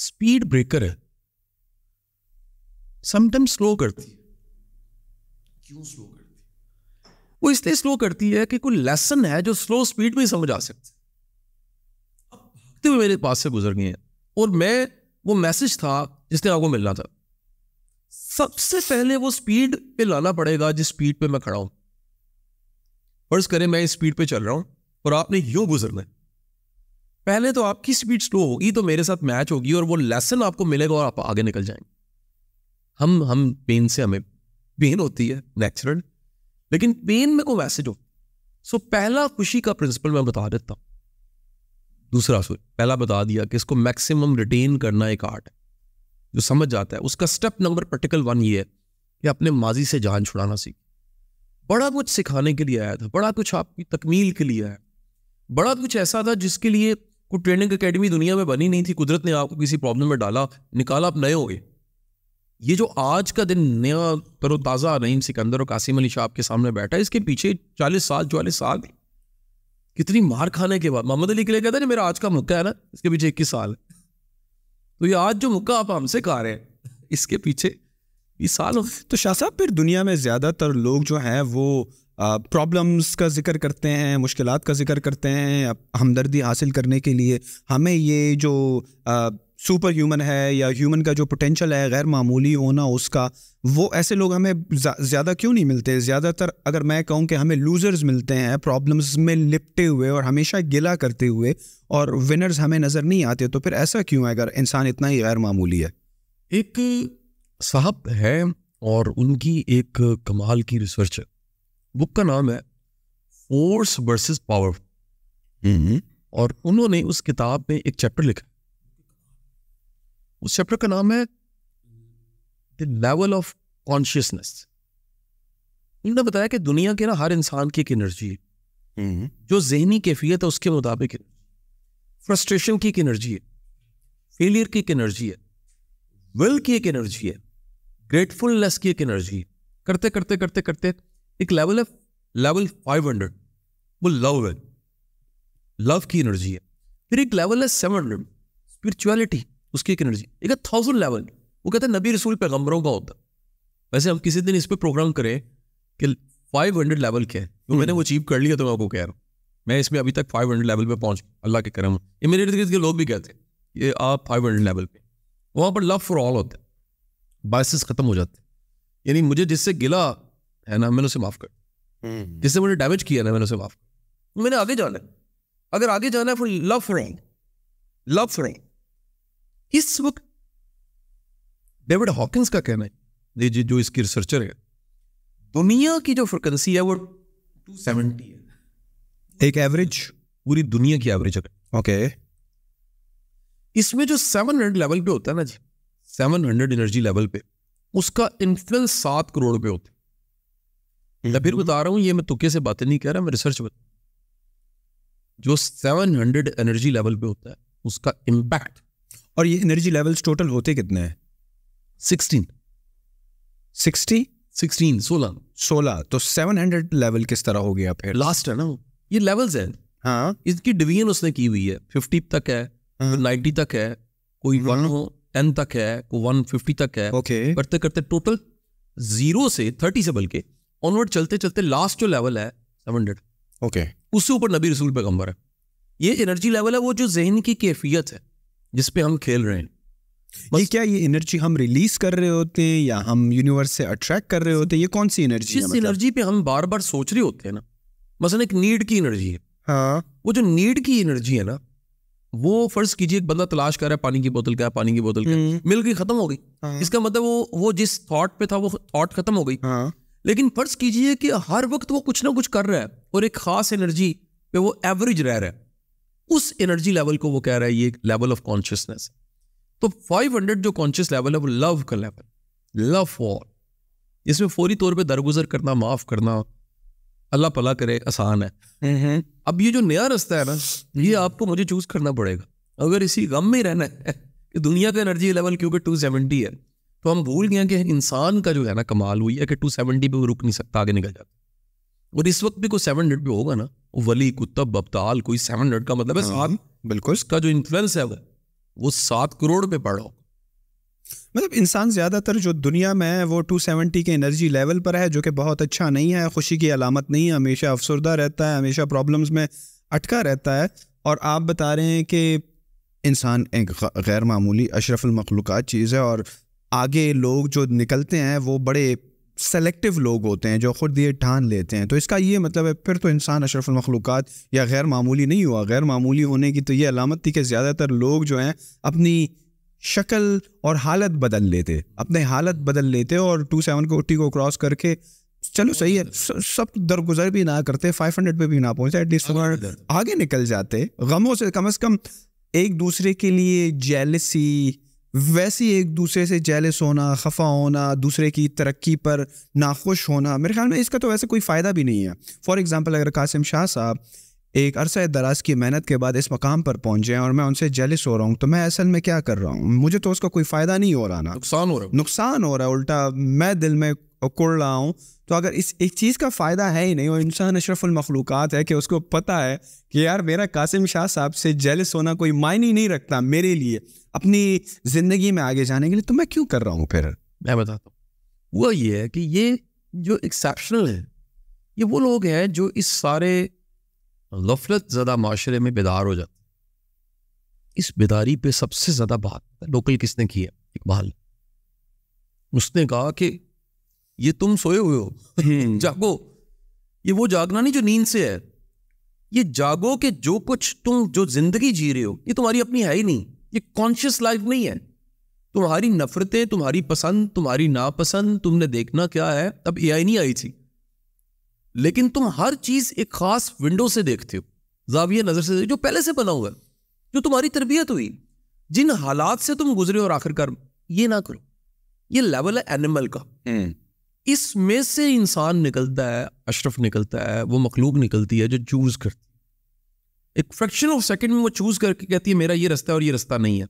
Speaker 1: स्पीड ब्रेकर है समटाइम स्लो करती है क्यों स्लो करती वो इसलिए स्लो करती है कि कोई लेसन है जो स्लो स्पीड में समझ आ सकते भागते हुए मेरे पास से गुजर गए और मैं वो मैसेज था जिसने आपको मिलना था सबसे पहले वो स्पीड पे लाना पड़ेगा जिस स्पीड पे मैं खड़ा हूं फर्ज करें मैं इस स्पीड पे चल रहा हूं और आपने यूं गुजरना है पहले तो आपकी स्पीड स्लो होगी तो मेरे साथ मैच होगी और वो लेसन आपको मिलेगा और आप आगे निकल जाएंगे हम हम पेन से हमें पेन होती है नेचुरल लेकिन पेन में को वैसे जो सो पहला खुशी का प्रिंसिपल मैं बता देता हूं दूसरा सोच पहला बता दिया कि इसको मैक्सिमम रिटेन करना एक आर्ट है जो समझ जाता है उसका स्टेप नंबर पर्टिकल वन ये है कि अपने माजी से जान छुड़ाना सीख बड़ा कुछ सिखाने के लिए आया था बड़ा कुछ आपकी तकमील के लिए आया बड़ा कुछ ऐसा था जिसके लिए कोई ट्रेनिंग अकेडमी दुनिया में बनी नहीं थी कुदरत ने आपको किसी प्रॉब्लम में डाला निकाला आप नए हो गए ये जो आज का दिन नया तरोताज़ा रहीम सिकंदर और कासिम अली शाह आपके सामने बैठा है इसके पीछे चालीस साल चौलीस साल कितनी मार खाने के बाद मोहम्मद अली के लिए कहते हैं मेरा आज का मुक्का है ना इसके पीछे इक्कीस साल है तो ये आज जो मुक्का आप हमसे खा रहे हैं इसके पीछे
Speaker 2: ये साल तो शाह साहब फिर दुनिया में ज़्यादातर लोग जो हैं वो प्रॉब्लम्स का जिक्र करते हैं मुश्किल का जिक्र करते हैं हमदर्दी हासिल करने के लिए हमें ये जो आ, सुपर ह्यूमन है या ह्यूमन का जो पोटेंशल है गैर मामूली होना उसका वो ऐसे लोग हमें ज़्यादा क्यों नहीं मिलते ज़्यादातर अगर मैं कहूँ कि हमें लूज़र्स मिलते हैं प्रॉब्लम्स में लिपटे हुए और हमेशा गिला करते हुए और विनर्स हमें नज़र नहीं आते तो फिर ऐसा क्यों है अगर इंसान इतना ही गैर मामूली है एक साहब
Speaker 1: है और उनकी एक कमाल की रिसर्च है बुक का नाम है फोर्स वर्सेस पावर और उन्होंने उस किताब में एक चैप्टर लिखा उस चैप्टर का नाम है द लेवल ऑफ कॉन्शियसनेस उन्होंने बताया कि दुनिया के ना हर इंसान की एक एनर्जी है हम्म। जो जहनी कैफियत है उसके मुताबिक है फ्रस्ट्रेशन की एक एनर्जी है फेलियर की एक एनर्जी है विल की एक एनर्जी है ग्रेटफुलनेस की एक एनर्जी है करते करते करते करते एक लेवल है लेवल फाइव हंड्रेड वो लव है लव की एनर्जी है फिर एक लेवल है सेवन हंड्रेड स्पिरिचुअलिटी उसकी एक एनर्जी एक थाउजेंड लेवल वो कहते हैं नबी रसूल पैगम्बरों का होता वैसे हम किसी दिन इस पर प्रोग्राम करें कि फाइव हंड्रेड लेवल के है तो मैंने हम्म। वो अचीव कर लिया तो मैं आपको कह रहा हूँ मैं इसमें अभी तक फाइव हंड्रेड लेवल पर पहुँच अल्लाह के करम ये मेरे इर्द गिर्द के लोग भी कहते हैं ये आप फाइव हंड्रेड लेवल पर वहाँ पर लव फॉर ऑल होता है बायसेस ख़त्म हो जाते हैं यानी मुझे जिससे गिला है ना मैंने उसे माफ़ कर हम्म। जिससे मुझे डैमेज किया ना मैंने उसे माफ़ कर मैंने आगे जाना है अगर आगे जाना है फिर लव फॉर लव फॉर इस वक्त डेविड हॉकिंस का कहना है जी जो इसकी रिसर्चर है दुनिया की जो फ्रिक्वेंसी है वो 270 है एक एवरेज पूरी दुनिया की एवरेज है ओके इसमें जो 700 लेवल पे होता है ना जी 700 एनर्जी लेवल पे उसका इन्फ्लुएंस सात करोड़ पे होता है मैं फिर mm-hmm. बता रहा हूँ ये मैं तुके से बातें नहीं कह रहा मैं रिसर्च बता जो 700 एनर्जी लेवल पे होता है उसका इम्पैक्ट और ये एनर्जी लेवल्स टोटल होते कितने हैं सिक्सटीन
Speaker 2: सिक्सटी सिक्सटीन सोलह सोलह तो सेवन हंड्रेड लेवल किस तरह हो गया फिर
Speaker 1: लास्ट है ना ये लेवल्स हैं हाँ इसकी डिवीजन उसने की हुई है फिफ्टी तक है नाइन्टी हाँ। तक है कोई वन हाँ। हो टेन तक है कोई वन फिफ्टी तक है ओके करते करते टोटल जीरो से थर्टी से बल्कि ऑनवर्ड चलते चलते लास्ट जो लेवल है सेवन हंड्रेड ओके उससे ऊपर नबी रसूल पैगम्बर है ये एनर्जी लेवल है वो जो जहन की कैफियत है
Speaker 2: जिसपे हम खेल रहे हैं ये क्या ये एनर्जी हम रिलीज कर रहे होते हैं या हम
Speaker 1: यूनिवर्स से अट्रैक्ट कर रहे होते हैं ये कौन सी एनर्जी जिस मतलब? एनर्जी पे हम बार बार सोच रहे होते हैं ना मसलन एक नीड की एनर्जी है हाँ वो जो नीड की एनर्जी है ना वो फर्ज कीजिए एक बंदा तलाश कर रहा है पानी की बोतल का पानी की बोतल का मिल हम्म। गई खत्म हो गई हाँ। इसका मतलब वो वो जिस थॉट पे था वो थॉट खत्म हो गई हाँ। लेकिन फर्ज कीजिए कि हर वक्त वो कुछ ना कुछ कर रहा है और एक खास एनर्जी पे वो एवरेज रह रहा है उस एनर्जी लेवल को वो कह रहा है ये लेवल ऑफ कॉन्शियसनेस तो 500 जो कॉन्शियस लेवल है वो लव का लेवल लव फॉर इसमें फौरी तौर पे दरगुजर करना माफ करना अल्लाह पला करे आसान है अब ये जो नया रास्ता है ना ये आपको मुझे चूज करना पड़ेगा अगर इसी गम में रहना है कि दुनिया का एनर्जी लेवल क्योंकि टू सेवेंटी है तो हम भूल गए कि इंसान का जो है ना कमाल हुई है कि टू सेवेंटी पे वो रुक नहीं सकता आगे निकल जाता और इस वक्त भी कोई सेवन हंड्रेड भी होगा ना वली कुतब अब्ताल कोई सेवन हंड्रेड का मतलब है हाँ, सात बिल्कुल इसका जो इन्फ्लुएंस है वो सात करोड़ पे पड़ा
Speaker 2: मतलब इंसान ज़्यादातर जो दुनिया में है वो टू सेवेंटी के एनर्जी लेवल पर है जो कि बहुत अच्छा नहीं है खुशी की अलामत नहीं है हमेशा अफसरदा रहता है हमेशा प्रॉब्लम्स में अटका रहता है और आप बता रहे हैं कि इंसान एक गैर मामूली अशरफुलमखलूक़ात चीज़ है और आगे लोग जो निकलते हैं वो बड़े सेलेक्टिव लोग होते हैं जो ख़ुद ये ठान लेते हैं तो इसका ये मतलब है फिर तो इंसान अशरफुलमखलूक़ या गैर मामूली नहीं हुआ गैर मामूली होने की तो ये अलामत थी कि ज़्यादातर लोग जो हैं अपनी शक्ल और हालत बदल लेते अपने हालत बदल लेते और टू सेवन को टी को क्रॉस करके चलो सही है सब दरगुजर भी ना करते फाइव हंड्रेड पर भी ना पहुँचते एटलीस्ट आगे निकल जाते गमों से कम अज़ कम एक दूसरे के लिए जेलसी वैसे ही एक दूसरे से जेलस होना खफा होना दूसरे की तरक्की पर नाखुश होना मेरे ख्याल में इसका तो वैसे कोई फ़ायदा भी नहीं है फॉर एग्ज़ाम्पल अगर कासिम शाह साहब एक अरसा दराज की मेहनत के बाद इस मकाम पर पहुंच जाएँ और मैं उनसे जेलिस हो रहा हूँ तो मैं असल में क्या कर रहा हूँ मुझे तो उसका कोई फ़ायदा नहीं हो रहा ना नुकसान हो रहा है नुकसान हो रहा है उल्टा मैं दिल में कुड़ रहा हूँ तो अगर इस एक चीज़ का फ़ायदा है ही नहीं और इंसान अशरफुलमखलूक़ात है कि उसको पता है कि यार मेरा कासिम शाह साहब से जेलिस होना कोई मायने नहीं रखता मेरे लिए अपनी जिंदगी में आगे जाने के लिए तो मैं क्यों कर रहा हूँ फिर मैं बताता
Speaker 1: हूँ वो ये है कि ये जो एक्सेप्शनल है ये वो लोग हैं जो इस सारे गफलत ज़दा माशरे में बेदार हो जाते इस बेदारी पे सबसे ज़्यादा बात लोकल किसने की है इकबाल उसने कहा कि ये तुम सोए हुए हो हम्म। जागो ये वो जागना नहीं जो नींद से है ये जागो कि जो कुछ तुम जो जिंदगी जी रहे हो ये तुम्हारी अपनी है ही नहीं ये कॉन्शियस लाइफ नहीं है तुम्हारी नफरतें तुम्हारी पसंद तुम्हारी नापसंद तुमने देखना क्या है तब एआई नहीं आई थी लेकिन तुम हर चीज एक खास विंडो से देखते हो जाविया नजर से जो पहले से बना हुआ जो तुम्हारी तरबियत हुई जिन हालात से तुम गुजरे और आखिरकार ये ना करो ये लेवल है एनिमल का हम्म। इसमें से इंसान निकलता है अशरफ निकलता है वो मखलूक निकलती है जो चूज करती एक फ्रैक्शन ऑफ सेकंड में वो चूज करके कहती है मेरा ये रास्ता और ये रास्ता नहीं है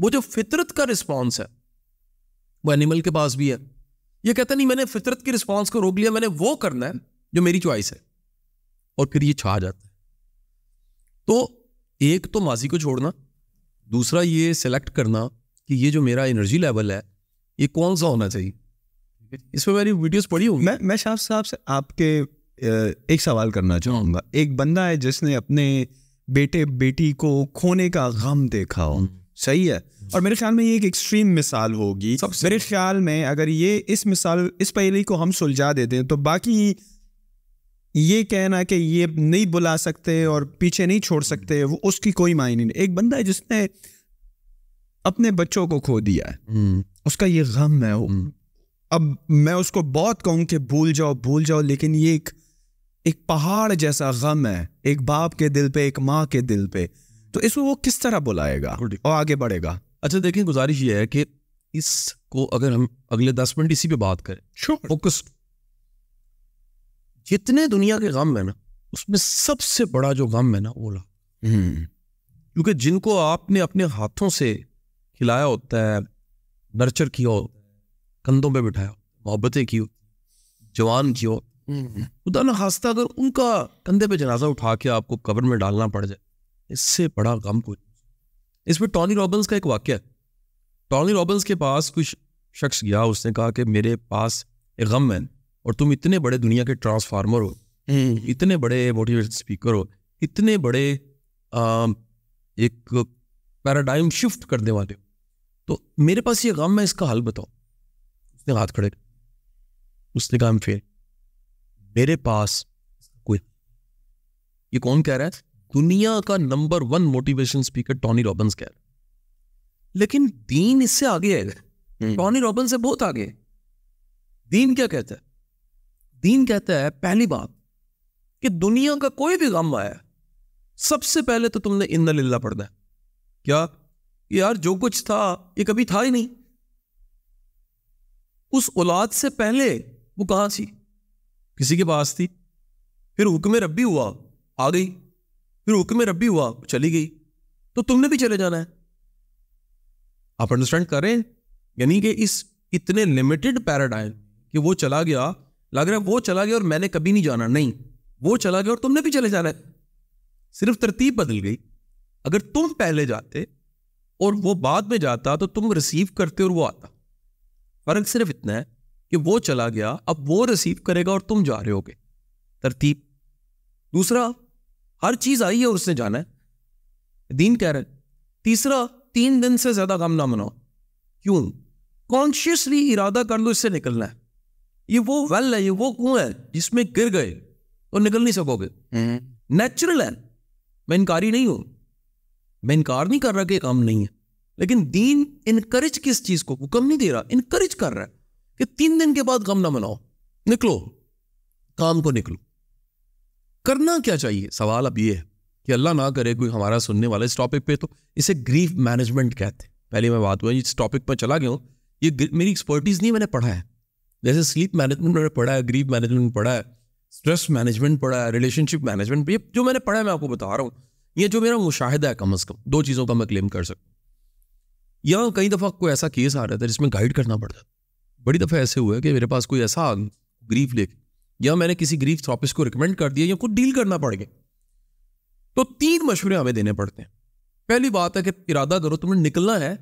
Speaker 1: वो जो फितरत का रिस्पॉन्स है वो एनिमल के पास भी है ये कहता नहीं मैंने फितरत के रिस्पॉन्स को रोक लिया मैंने वो करना है जो मेरी चॉइस है और फिर ये छा जाता है तो एक तो माजी को छोड़ना दूसरा ये सिलेक्ट करना कि ये जो मेरा एनर्जी लेवल है ये कौन सा होना चाहिए इसमें मेरी वीडियोस पढ़ी होंगी मैं मैं शाह साहब से आपके एक सवाल करना
Speaker 2: चाहूँगा एक बंदा है जिसने अपने बेटे बेटी को खोने का गम देखा हो हम्म। सही है और मेरे ख्याल में ये एक एक्सट्रीम मिसाल होगी मेरे ख्याल में अगर ये इस मिसाल इस पहली को हम सुलझा देते हैं तो बाकी ये कहना कि ये नहीं बुला सकते और पीछे नहीं छोड़ हम्म। सकते वो उसकी कोई मायने नहीं एक बंदा है जिसने अपने बच्चों को खो दिया है हम्म। उसका ये गम है अब मैं उसको बहुत कहूँ कि भूल जाओ भूल जाओ लेकिन ये एक एक पहाड़ जैसा गम है एक बाप के दिल पे एक माँ के दिल पे तो इसको वो किस तरह बुलाएगा और
Speaker 1: आगे बढ़ेगा अच्छा देखिए गुजारिश ये है कि इसको अगर हम अगले दस मिनट इसी पे बात करें फोकस जितने दुनिया के गम है ना उसमें सबसे बड़ा जो गम है ना ओला हम्म। क्योंकि जिनको आपने अपने हाथों से खिलाया होता है नर्चर किया हो कंधों पे बिठाया मोहब्बतें की हो जवान की हो हम्म। खुदा ना खास्ता अगर उनका कंधे पे जनाजा उठा के आपको कब्र में डालना पड़ जाए इससे बड़ा गम कोई इसमें टॉनी रॉबल्स का एक वाक्य है टॉनी रॉबल्स के पास कुछ शख्स गया उसने कहा कि मेरे पास एक गम है और तुम इतने बड़े दुनिया के ट्रांसफार्मर हो हम्म। इतने बड़े मोटिवेशन स्पीकर हो इतने बड़े आ, एक पैराडाइम शिफ्ट करने वाले हो तो मेरे पास ये गम है इसका हल बताओ उसने हाथ खड़े उसने कहा हम फेल मेरे पास कोई ये कौन कह रहा है दुनिया का number one motivation speaker Tony Robbins कह रहा है लेकिन दीन इससे आगे है टॉनी हम्म। रॉबिन्स से बहुत आगे दीन क्या कहता है दीन कहता है पहली बात कि दुनिया का कोई भी गम आया सबसे पहले तो तुमने इन लीला पढ़ना है क्या यार जो कुछ था ये कभी था ही नहीं उस औलाद से पहले वो कहां सी किसी के पास थी फिर हुक्म रबी हुआ आ गई फिर हुक्म रबी हुआ चली गई तो तुमने भी चले जाना है आप अंडरस्टैंड करें यानी कि इस इतने लिमिटेड पैराडाइम कि वो चला गया लग रहा है वो चला गया और मैंने कभी नहीं जाना नहीं वो चला गया और तुमने भी चले जाना है सिर्फ तरतीब बदल गई अगर तुम पहले जाते और वो बाद में जाता तो तुम रिसीव करते और वो आता फर्क सिर्फ इतना है कि वो चला गया अब वो रिसीव करेगा और तुम जा रहे होगे तरतीब दूसरा हर चीज आई है और उसने जाना है दीन कह रहे हैं तीसरा तीन दिन से ज्यादा काम ना मनाओ क्यों कॉन्शियसली इरादा कर लो इससे निकलना है ये वो वेल है ये वो कुएं है जिसमें गिर गए और निकल नहीं सकोगे नेचुरल हम्म। है मैं इनकारी नहीं हूं मैं इनकार नहीं कर रहा कि काम नहीं है लेकिन दीन इनकरेज किस चीज को हुक्म नहीं दे रहा इनकरेज कर रहा है कि तीन दिन के बाद गम ना मनाओ निकलो काम को निकलो करना क्या चाहिए सवाल अब ये है कि अल्लाह ना करे कोई हमारा सुनने वाला इस टॉपिक पे तो इसे ग्रीफ मैनेजमेंट कहते हैं पहले मैं बात हुआ इस टॉपिक पर चला गया हूँ ये मेरी एक्सपर्टीज़ नहीं मैंने पढ़ा है जैसे स्लीप मैनेजमेंट मैंने पढ़ा है ग्रीफ मैनेजमेंट पढ़ा है स्ट्रेस मैनेजमेंट पढ़ा है रिलेशनशिप मैनेजमेंट ये जो मैंने पढ़ा है मैं आपको बता रहा हूँ ये जो मेरा मुशाहिदा है कम अज़ कम दो चीज़ों का मैं क्लेम कर सकता हूँ या कई दफ़ा कोई ऐसा केस आ रहा था जिसमें गाइड करना पड़ता बड़ी दफ़े ऐसे हुआ कि मेरे पास कोई ऐसा ग्रीफ लेख या मैंने किसी ग्रीफ थ्रापिस्ट को रिकमेंड कर दिया या कुछ डील करना पड़ गया तो तीन मशवरे हमें देने पड़ते हैं पहली बात है कि इरादा करो तुम्हें निकलना है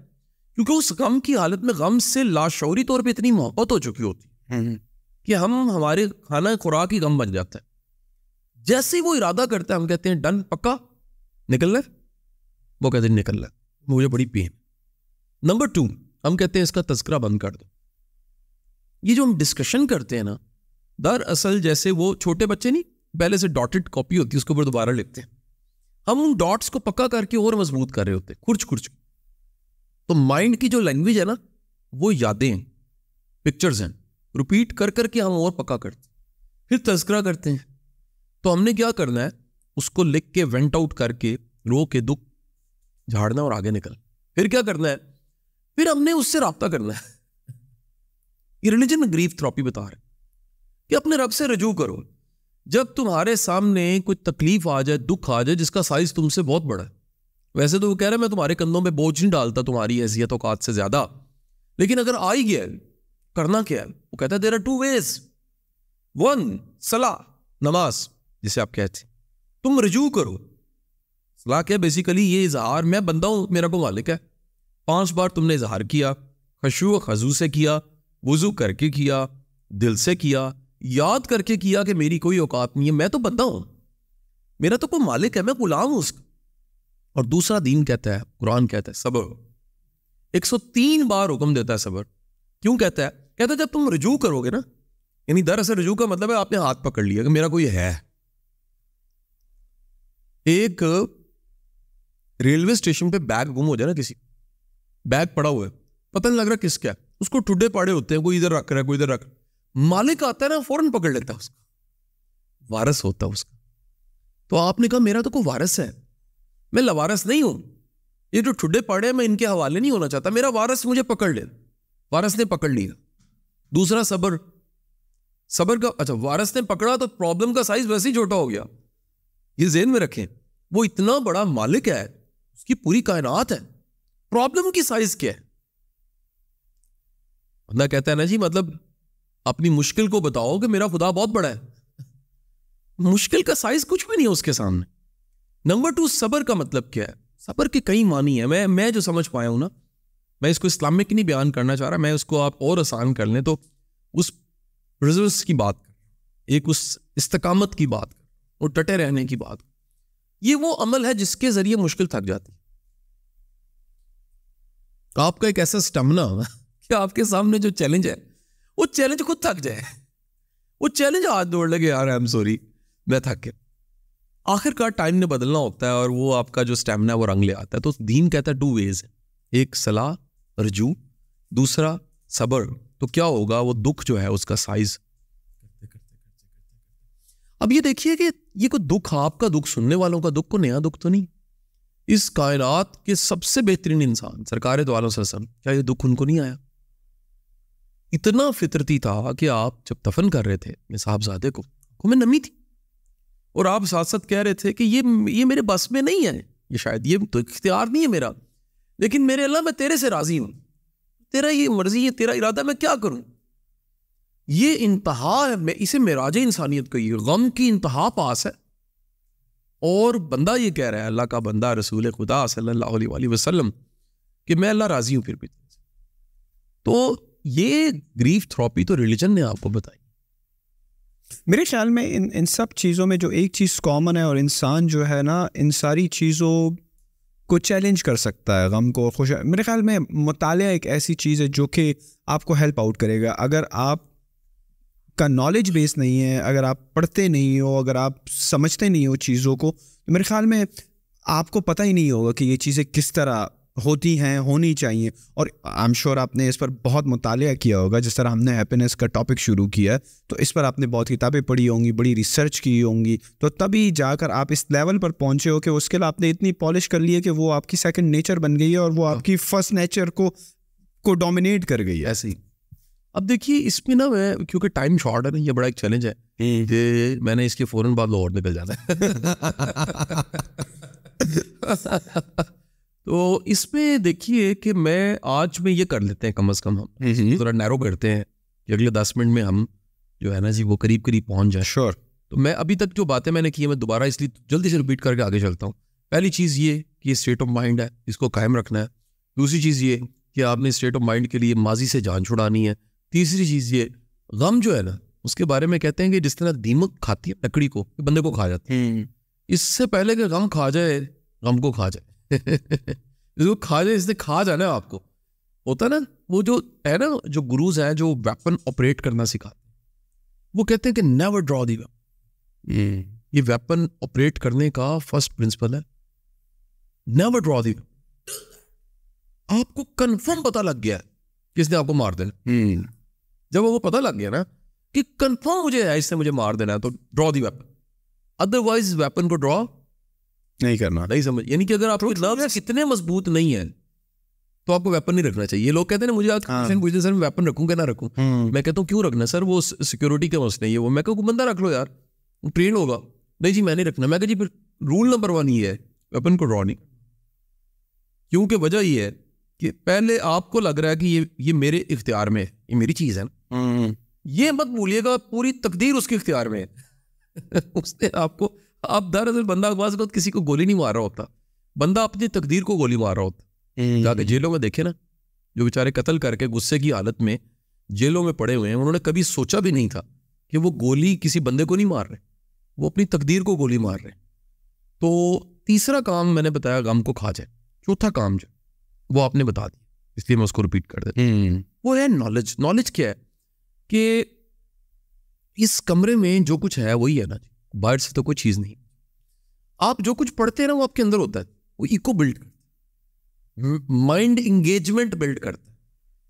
Speaker 1: क्योंकि उस गम की हालत में गम से लाशौरी तौर पर इतनी मोहब्बत हो चुकी होती हम्म। कि हम हमारे खाना खुराक ही गम बन जाता है जैसे ही वो इरादा करता है हम कहते हैं डन पक्का निकलना वो कहते हैं निकलना मुझे बड़ी पेन नंबर टू हम कहते हैं इसका तस्करा बंद कर दो ये जो हम डिस्कशन करते हैं ना दरअसल जैसे वो छोटे बच्चे नहीं पहले से डॉटेड कॉपी होती है उसके ऊपर दोबारा लिखते हैं हम उन डॉट्स को पक्का करके और मजबूत कर रहे होते हैं खुर्च खुर्च तो माइंड की जो लैंग्वेज है ना वो यादें हैं पिक्चर्स हैं रिपीट कर करके हम और पक्का करते फिर तस्करा करते हैं तो हमने क्या करना है उसको लिख के वेंट आउट करके रो के दुख झाड़ना और आगे निकल फिर क्या करना है फिर हमने उससे रबता करना है ये रिलीजन में ग्रीफ थ्रॉपी बता रहे कि अपने रब से रजू करो जब तुम्हारे सामने कोई तकलीफ आ जाए दुख आ जाए जिसका साइज तुमसे बहुत बड़ा है वैसे तो वो कह रहे है मैं तुम्हारे कंधों में बोझ नहीं डालता तुम्हारी हैसियत औकात से ज्यादा लेकिन अगर आ ही गया करना क्या है वो कहता है there are two ways one सलाह नमाज जिसे आप कहते हैं तुम रजू करो सलाह क्या बेसिकली ये इजहार मैं बंदा हूं मेरा को मालिक है पांच बार तुमने इजहार किया खशु खजू से किया वजू करके किया दिल से किया याद करके किया कि मेरी कोई औकात नहीं है मैं तो बंदा हूं मेरा तो कोई मालिक है मैं गुलाम हूं उसका और दूसरा दीन कहता है कुरान कहता है सबर 103 बार हुक्म देता है सबर क्यों कहता है कहता है जब तुम रजू करोगे ना यानी दरअसल रजू का मतलब है आपने हाथ पकड़ लिया कि मेरा कोई है एक रेलवे स्टेशन पे बैग गुम हो जाए ना किसी बैग पड़ा हुआ है पता नहीं लग रहा किसका उसको टुडे पाड़े होते हैं कोई इधर रख रहा है कोई इधर रख मालिक आता है ना फौरन पकड़ लेता है उसका वारस होता है उसका तो आपने कहा मेरा तो कोई वारस है मैं लवारस नहीं हूं ये जो ठुडे पड़े मैं इनके हवाले नहीं होना चाहता मेरा वारस मुझे पकड़ ले वारस ने पकड़ लिया दूसरा सबर सबर का अच्छा वारस ने पकड़ा तो प्रॉब्लम का साइज वैसे ही छोटा हो गया ये जेन में रखें वो इतना बड़ा मालिक है उसकी पूरी कायनात है प्रॉब्लम की साइज क्या है बंदा कहता है ना जी मतलब अपनी मुश्किल को बताओ कि मेरा खुदा बहुत बड़ा है मुश्किल का साइज कुछ भी नहीं है उसके सामने नंबर टू सबर का मतलब क्या है सबर के कई मानी है मैं मैं जो समझ पाया हूं ना मैं इसको इस्लामिक नहीं बयान करना चाह रहा मैं उसको आप और आसान कर लें तो उस रिजल्ट की बात एक उस इस्तकामत की बात और टटे रहने की बात ये वो अमल है जिसके ज़रिए मुश्किल थक जाती आपका एक ऐसा स्टमना कि आपके सामने जो चैलेंज है वो चैलेंज खुद थक जाए वो चैलेंज आज दौड़ लगे यार आई एम सॉरी मैं थक गया आखिरकार टाइम ने बदलना होता है और वो आपका जो स्टेमिना वो रंग ले आता है तो दीन कहता है टू वेज एक सलाह रजू दूसरा सबर तो क्या होगा वो दुख जो है उसका साइज अब ये देखिए कि ये कोई दुख आपका दुख सुनने वालों का दुख को नया दुख तो नहीं इस कायनात के सबसे बेहतरीन इंसान सरकार द्वारा तो आलम क्या ये दुख उनको नहीं आया इतना फितरती था कि आप जब दफन कर रहे थे अपने साहबजादे को तो में नमी थी और आप साथ साथ कह रहे थे कि ये ये मेरे बस में नहीं है ये शायद ये तो इख्तियार नहीं है मेरा लेकिन मेरे अल्लाह मैं तेरे से राज़ी हूँ तेरा ये मर्ज़ी है तेरा इरादा मैं क्या करूँ ये इंतहा है मैं इसे मेराज इंसानियत को ये गम की इंतहा पास है और बंदा ये कह रहा है अल्लाह का बंदा रसूल खुदा सल्लल्लाहु अलैहि वसल्लम कि मैं अल्लाह राज़ी हूँ फिर भी तो ये ग्रीफ थ्रॉपी तो रिलीजन ने आपको बताई मेरे ख्याल में इन इन सब चीज़ों में जो एक चीज़ कॉमन
Speaker 2: है और इंसान जो है ना इन सारी चीज़ों को चैलेंज कर सकता है गम को खुश मेरे ख्याल में मताल एक ऐसी चीज़ है जो कि आपको हेल्प आउट करेगा अगर आप का नॉलेज बेस नहीं है अगर आप पढ़ते नहीं हो अगर आप समझते नहीं हो चीज़ों को तो मेरे ख्याल में आपको पता ही नहीं होगा कि ये चीज़ें किस तरह होती हैं होनी चाहिए और आई एम श्योर आपने इस पर बहुत मुताल किया होगा जिस तरह हमने हैप्पीनेस का टॉपिक शुरू किया तो इस पर आपने बहुत किताबें पढ़ी होंगी बड़ी रिसर्च की होंगी तो तभी जाकर आप इस लेवल पर पहुंचे हो कि उसके लिए आपने इतनी पॉलिश कर ली है कि वो आपकी सेकेंड नेचर बन गई है और वो हाँ।
Speaker 1: आपकी फर्स्ट नेचर को को डोमिनेट कर गई है ऐसे ही अब देखिए इसमें ना मैं क्योंकि टाइम शॉर्ट है ना ये बड़ा एक चैलेंज है ये हम्म। मैंने इसके फ़ौरन बाद लाहौर निकल जाना है तो इसमें देखिए कि मैं आज में ये कर लेते हैं कम से कम हम थोड़ा नैरो करते हैं कि अगले दस मिनट में हम जो है ना जी वो करीब करीब पहुंच जाए श्योर तो मैं अभी तक जो बातें मैंने की है मैं दोबारा इसलिए जल्दी से रिपीट करके आगे चलता हूँ पहली चीज़ ये कि स्टेट ऑफ माइंड है इसको कायम रखना है दूसरी चीज़ ये कि आपने स्टेट ऑफ माइंड के लिए माजी से जान छुड़ानी है तीसरी चीज़ ये गम जो है ना उसके बारे में कहते हैं कि जिस तरह दीमक खाती है लकड़ी को बंदे को खा जाती है हम्म। इससे पहले कि गम खा जाए गम को खा जाए जो खा जाए इसने खा जाना है आपको होता ना वो जो है ना जो गुरुज हैं जो वेपन ऑपरेट करना सिखाते वो कहते हैं कि नेवर ड्रॉ दी वेपन ये वेपन ऑपरेट करने का फर्स्ट प्रिंसिपल है नेवर ड्रॉ दी वेपन आपको कंफर्म पता लग गया किसने आपको मार देना हम्म। जब वो पता लग गया ना कि कंफर्म मुझे इसने मुझे मार देना है तो draw the weapon otherwise weapon को ड्रॉ नहीं करना नहीं समझ यानी कि अगर आप लव्स कितने मजबूत नहीं है तो आपको वेपन नहीं रखना चाहिए ये लोग कहते हैं मुझे आज हाँ। सर मैं वेपन रखूँ क्या ना रखूँ हम्म। मैं कहता हूँ क्यों रखना सर वो सिक्योरिटी का मसला है वो मैं कहूँ बंदा रख लो यार ट्रेन होगा नहीं जी मैं नहीं रखना मैं कह जी फिर रूल नंबर वन ये है वेपन को ड्रॉ नहीं क्योंकि वजह ये है कि पहले आपको लग रहा है कि ये ये मेरे इख्तियार में है ये मेरी चीज़ है ना हम्म। ये मत भूलिएगा पूरी तकदीर उसके इख्तियार में है उसने आपको अब दरअसल बंदा अखबार तो किसी को गोली नहीं मार रहा होता बंदा अपनी तकदीर को गोली मार रहा होता हम्म। जाके जेलों में देखे ना जो बेचारे कत्ल करके गुस्से की हालत में जेलों में पड़े हुए हैं उन्होंने कभी सोचा भी नहीं था कि वो गोली किसी बंदे को नहीं मार रहे वो अपनी तकदीर को गोली मार रहे तो तीसरा काम मैंने बताया गम को खा जाए चौथा काम जो वो आपने बता दिया इसलिए मैं उसको रिपीट कर देता हम्म। वो है नॉलेज नॉलेज क्या है कि इस कमरे में जो कुछ है वही है ना जी बाहर से तो कोई चीज़ नहीं आप जो कुछ पढ़ते हैं ना वो आपके अंदर होता है वो इको बिल्ड करता माइंड इंगेजमेंट बिल्ड करता है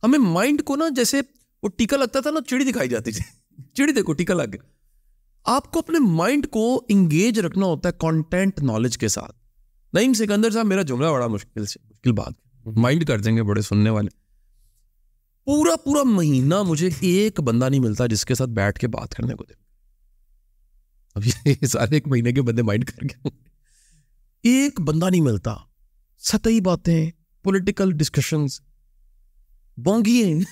Speaker 1: हमें माइंड को ना जैसे वो टीका लगता था ना चिड़ी दिखाई जाती थी चिड़ी देखो टीका लग गया आपको अपने माइंड को इंगेज रखना होता है कंटेंट नॉलेज के साथ नईम सिकंदर साहब मेरा जुमला बड़ा मुश्किल से मुश्किल बात माइंड कर देंगे बड़े सुनने वाले पूरा पूरा महीना मुझे एक बंदा नहीं मिलता जिसके साथ बैठ के बात करने को दे अब ये सारे एक महीने के बंदे माइंड कर गए एक बंदा नहीं मिलता सतही बातें पॉलिटिकल डिस्कशंस बोंगी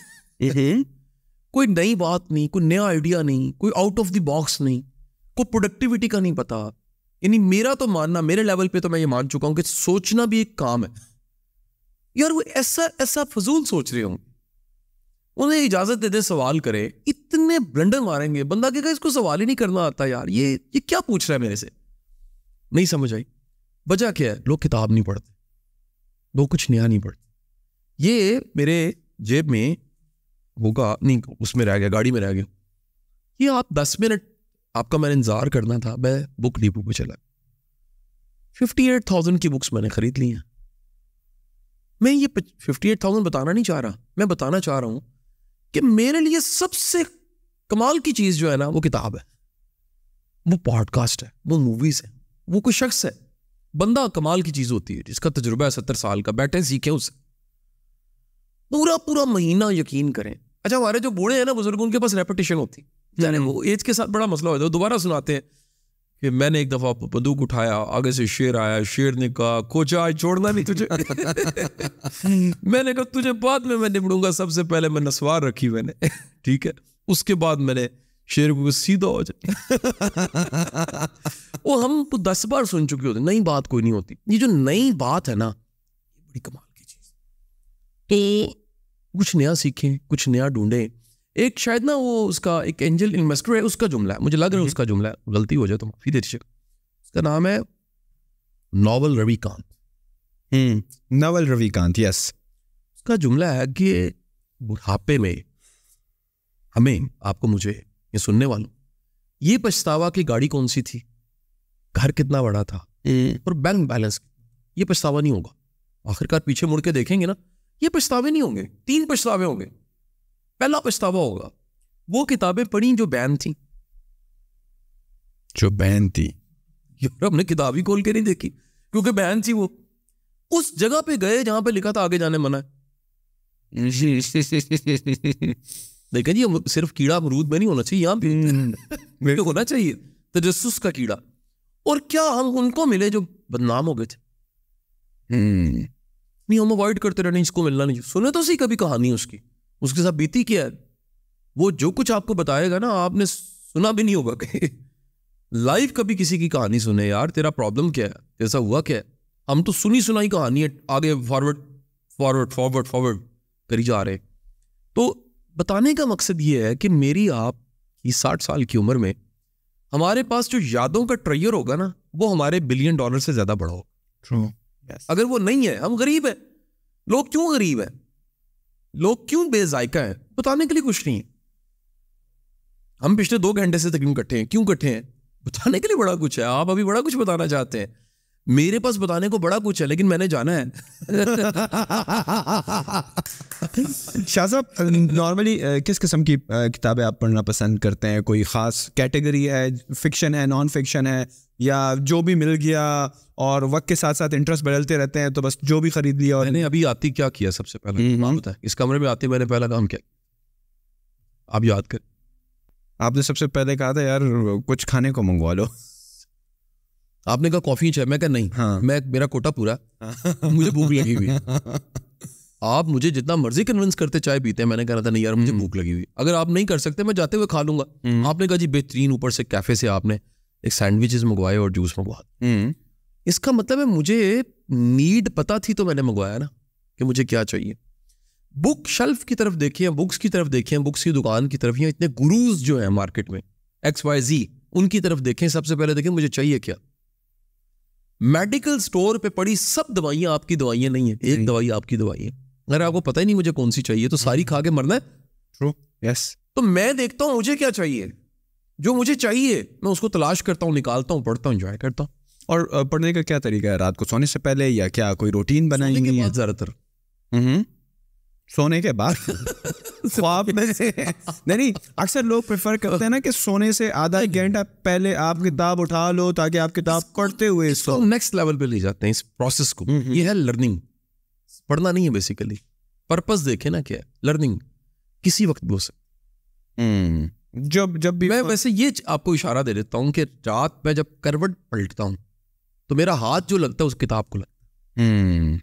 Speaker 1: कोई नई बात नहीं कोई नया आइडिया नहीं कोई आउट ऑफ द बॉक्स नहीं कोई प्रोडक्टिविटी का नहीं पता यानी मेरा तो मानना मेरे लेवल पे तो मैं ये मान चुका हूं कि सोचना भी एक काम है यार वो ऐसा ऐसा फजूल सोच रहे होंगे उन्हें इजाजत देते सवाल करे इतने ब्लंडर मारेंगे बंदा कहेगा इसको सवाल ही नहीं करना आता यार ये ये क्या पूछ रहा है मेरे से नहीं समझ आई वजह क्या है लोग किताब नहीं पढ़ते लोग कुछ नया नहीं पढ़ते ये मेरे जेब में होगा नहीं उसमें रह गया गाड़ी में रह गया ये आप दस मिनट आपका मैंने इंतजार करना था मैं बुक डिपो पे चला फिफ्टी एट थाउजेंड की बुक्स मैंने खरीद ली हैं मैं ये फिफ्टी एट थाउजेंड बताना नहीं चाह रहा मैं बताना चाह रहा हूँ कि मेरे लिए सबसे कमाल की चीज़ जो है ना वो किताब है वो पॉडकास्ट है वो मूवीज़ है वो कोई शख्स है बंदा कमाल की चीज़ होती है जिसका तजुर्बा है सत्तर साल का बैठे सीखे उससे पूरा पूरा महीना यकीन करें अच्छा हमारे जो बूढ़े हैं ना बुजुर्ग उनके पास रेपिटेशन होती है हम्म। वो एज के साथ बड़ा मसला होता है दोबारा सुनाते हैं कि मैंने एक दफ़ा बंदूक उठाया आगे से शेर आया शेर ने कहा कोचा आज छोड़ना नहीं तुझे मैंने कहा तुझे बाद में मैं निपड़ूंगा सबसे पहले मैं नसवार रखी मैंने ठीक है उसके बाद मैंने शेर को सीधा हो जाए वो हम तो दस बार सुन चुके होते नई बात कोई नहीं होती ये जो नई बात है ना बड़ी कमाल की चीज़ तो कुछ नया सीखें कुछ नया ढूंढें एक शायद ना वो उसका एक एंजल इन्वेस्टर है उसका जुमला है मुझे लग रहा है हम्म। उसका जुमला है गलती हो जाए तो माफी दे दीजिएगा उसका नाम है नॉवल रविकांत हम्म, नॉवल रविकांत यस उसका जुमला है कि बुढ़ापे में हमें आपको मुझे ये सुनने वालों ये पछतावा की गाड़ी कौन सी थी घर कितना बड़ा था हम्म। और बैंक बैलेंस ये पछतावा नहीं होगा आखिरकार पीछे मुड़ के देखेंगे ना ये पछतावे नहीं होंगे तीन पछतावे होंगे पहला पछतावा होगा वो किताबें पढ़ी जो बैन थी जो बैन थी यार हमने किताब ही खोल के नहीं देखी क्योंकि बैन थी वो उस जगह पे गए जहां पे लिखा था आगे जाने मना देखा जी सिर्फ कीड़ा अमरूद में नहीं होना चाहिए यहाँ पे होना चाहिए तजस्स का कीड़ा और क्या हम उनको मिले जो बदनाम हो गए थे हम्म। नहीं हम अवॉइड करते रहने इसको मिलना नहीं सुने तो सही कभी कहानी उसकी उसके साथ बीती क्या है वो जो कुछ आपको बताएगा ना आपने सुना भी नहीं होगा कहीं लाइफ कभी किसी की कहानी सुने यार तेरा प्रॉब्लम क्या है ऐसा हुआ क्या है हम तो सुनी सुनाई कहानी है आगे फॉरवर्ड फॉरवर्ड फॉरवर्ड फॉरवर्ड करी जा रहे तो बताने का मकसद ये है कि मेरी आप की साठ साल की उम्र में हमारे पास जो यादों का ट्रेयर होगा ना वो हमारे बिलियन डॉलर से ज्यादा बढ़ा
Speaker 2: होगा
Speaker 1: yes. अगर वो नहीं है हम गरीब हैं लोग क्यों गरीब हैं लोग क्यों बेजायका है बताने के लिए कुछ नहीं है हम पिछले दो घंटे से तकरीबन इकट्ठे हैं क्यों इकट्ठे हैं बताने के लिए बड़ा कुछ है आप अभी बड़ा कुछ बताना चाहते हैं मेरे पास बताने को बड़ा कुछ है लेकिन मैंने जाना है
Speaker 2: शाह साहब नॉर्मली किस किस्म की किताबें आप पढ़ना पसंद करते हैं कोई ख़ास कैटेगरी है फिक्शन है नॉन फिक्शन है या जो भी मिल गया और वक्त के साथ साथ इंटरेस्ट बदलते रहते हैं तो बस जो भी खरीद लिया और मैंने अभी आती क्या किया सबसे पहले है हम्म, हम्म। इस कमरे में आती मैंने पहला काम किया आप याद कर आपने सबसे पहले कहा था यार कुछ खाने को मंगवा लो आपने
Speaker 1: कहा कॉफी चाहिए मैं कहा नहीं हाँ। मैं मेरा कोटा पूरा मुझे भूख लगी हुई आप मुझे जितना मर्जी कन्विंस करते चाय पीते हैं मैंने कहा था नहीं यार मुझे हम्म। भूख लगी हुई अगर आप नहीं कर सकते मैं जाते हुए खा लूंगा आपने कहा जी बेहतरीन ऊपर से कैफे से आपने एक सैंडविचेस मंगवाए और जूस मंगवा हम्म। इसका मतलब है मुझे नीड पता थी तो मैंने मंगवाया ना कि मुझे क्या चाहिए बुक शेल्फ की तरफ देखिए बुक्स की तरफ देखिए बुक्स की दुकान की तरफ या इतने गुरूज जो हैं मार्केट में एक्स वाई जी उनकी तरफ देखें सबसे पहले देखें मुझे चाहिए क्या मेडिकल स्टोर पे पड़ी सब दवाइयां आपकी दवाइयां नहीं है एक दवाई आपकी दवाई है अगर आपको पता ही नहीं मुझे कौन सी चाहिए तो सारी हम्म। खा के मरना है ट्रू यस तो मैं देखता हूं मुझे क्या चाहिए जो मुझे चाहिए मैं उसको तलाश करता हूँ निकालता हूँ पढ़ता हूँ इंजॉय करता हूँ
Speaker 2: और पढ़ने का क्या तरीका है रात को सोने से पहले या क्या कोई रूटीन बनाएंगे ज़्यादातर हम्म। सोने के बाद ख्वाब में से नहीं नहीं अक्सर लोग प्रेफर करते हैं ना कि सोने से आधा घंटा पहले आप किताब उठा लो ताकि आप किताब पढ़ते
Speaker 1: हुए सो नेक्स्ट लेवल पे ले जाते हैं इस प्रोसेस को हम्म, हम्म। ये है लर्निंग पढ़ना नहीं है बेसिकली पर्पस देखे ना क्या लर्निंग किसी वक्त भी हो सकता जब जब भी मैं वैसे ये आपको इशारा दे देता हूँ कि रात में जब करवट पलटता हूँ तो मेरा हाथ जो लगता है उस किताब को लगता है हम्म।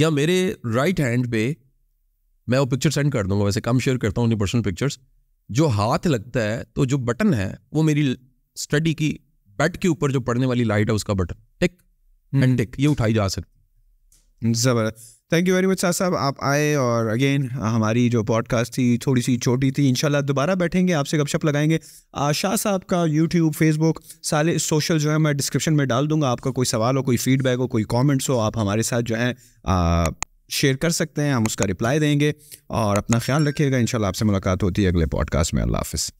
Speaker 1: या मेरे राइट हैंड पे मैं वो पिक्चर सेंड कर दूंगा वैसे कम शेयर करता हूँ अपनी पर्सनल पिक्चर्स जो हाथ लगता है तो जो बटन है वो मेरी स्टडी की बेड के ऊपर जो पड़ने वाली लाइट है उसका बटन टिक एंड टिक ये उठाई जा सकती ज़बरदस्त thank you very much
Speaker 2: Shah साहब आप आए और अगेन हमारी जो पॉडकास्ट थी थोड़ी सी छोटी थी इंशाल्लाह दोबारा बैठेंगे आपसे गपशप लगाएंगे शाह साहब का यूट्यूब फेसबुक सारे सोशल जो है मैं डिस्क्रिप्शन में डाल दूंगा आपका कोई सवाल हो कोई फीडबैक हो कोई कमेंट्स हो आप हमारे साथ जो है शेयर कर सकते हैं हम उसका रिप्लाई देंगे और अपना ख्याल रखिएगा इनशाला आपसे मुलाकात होती है अगले पॉडकास्ट में अल्लाह हाफिज़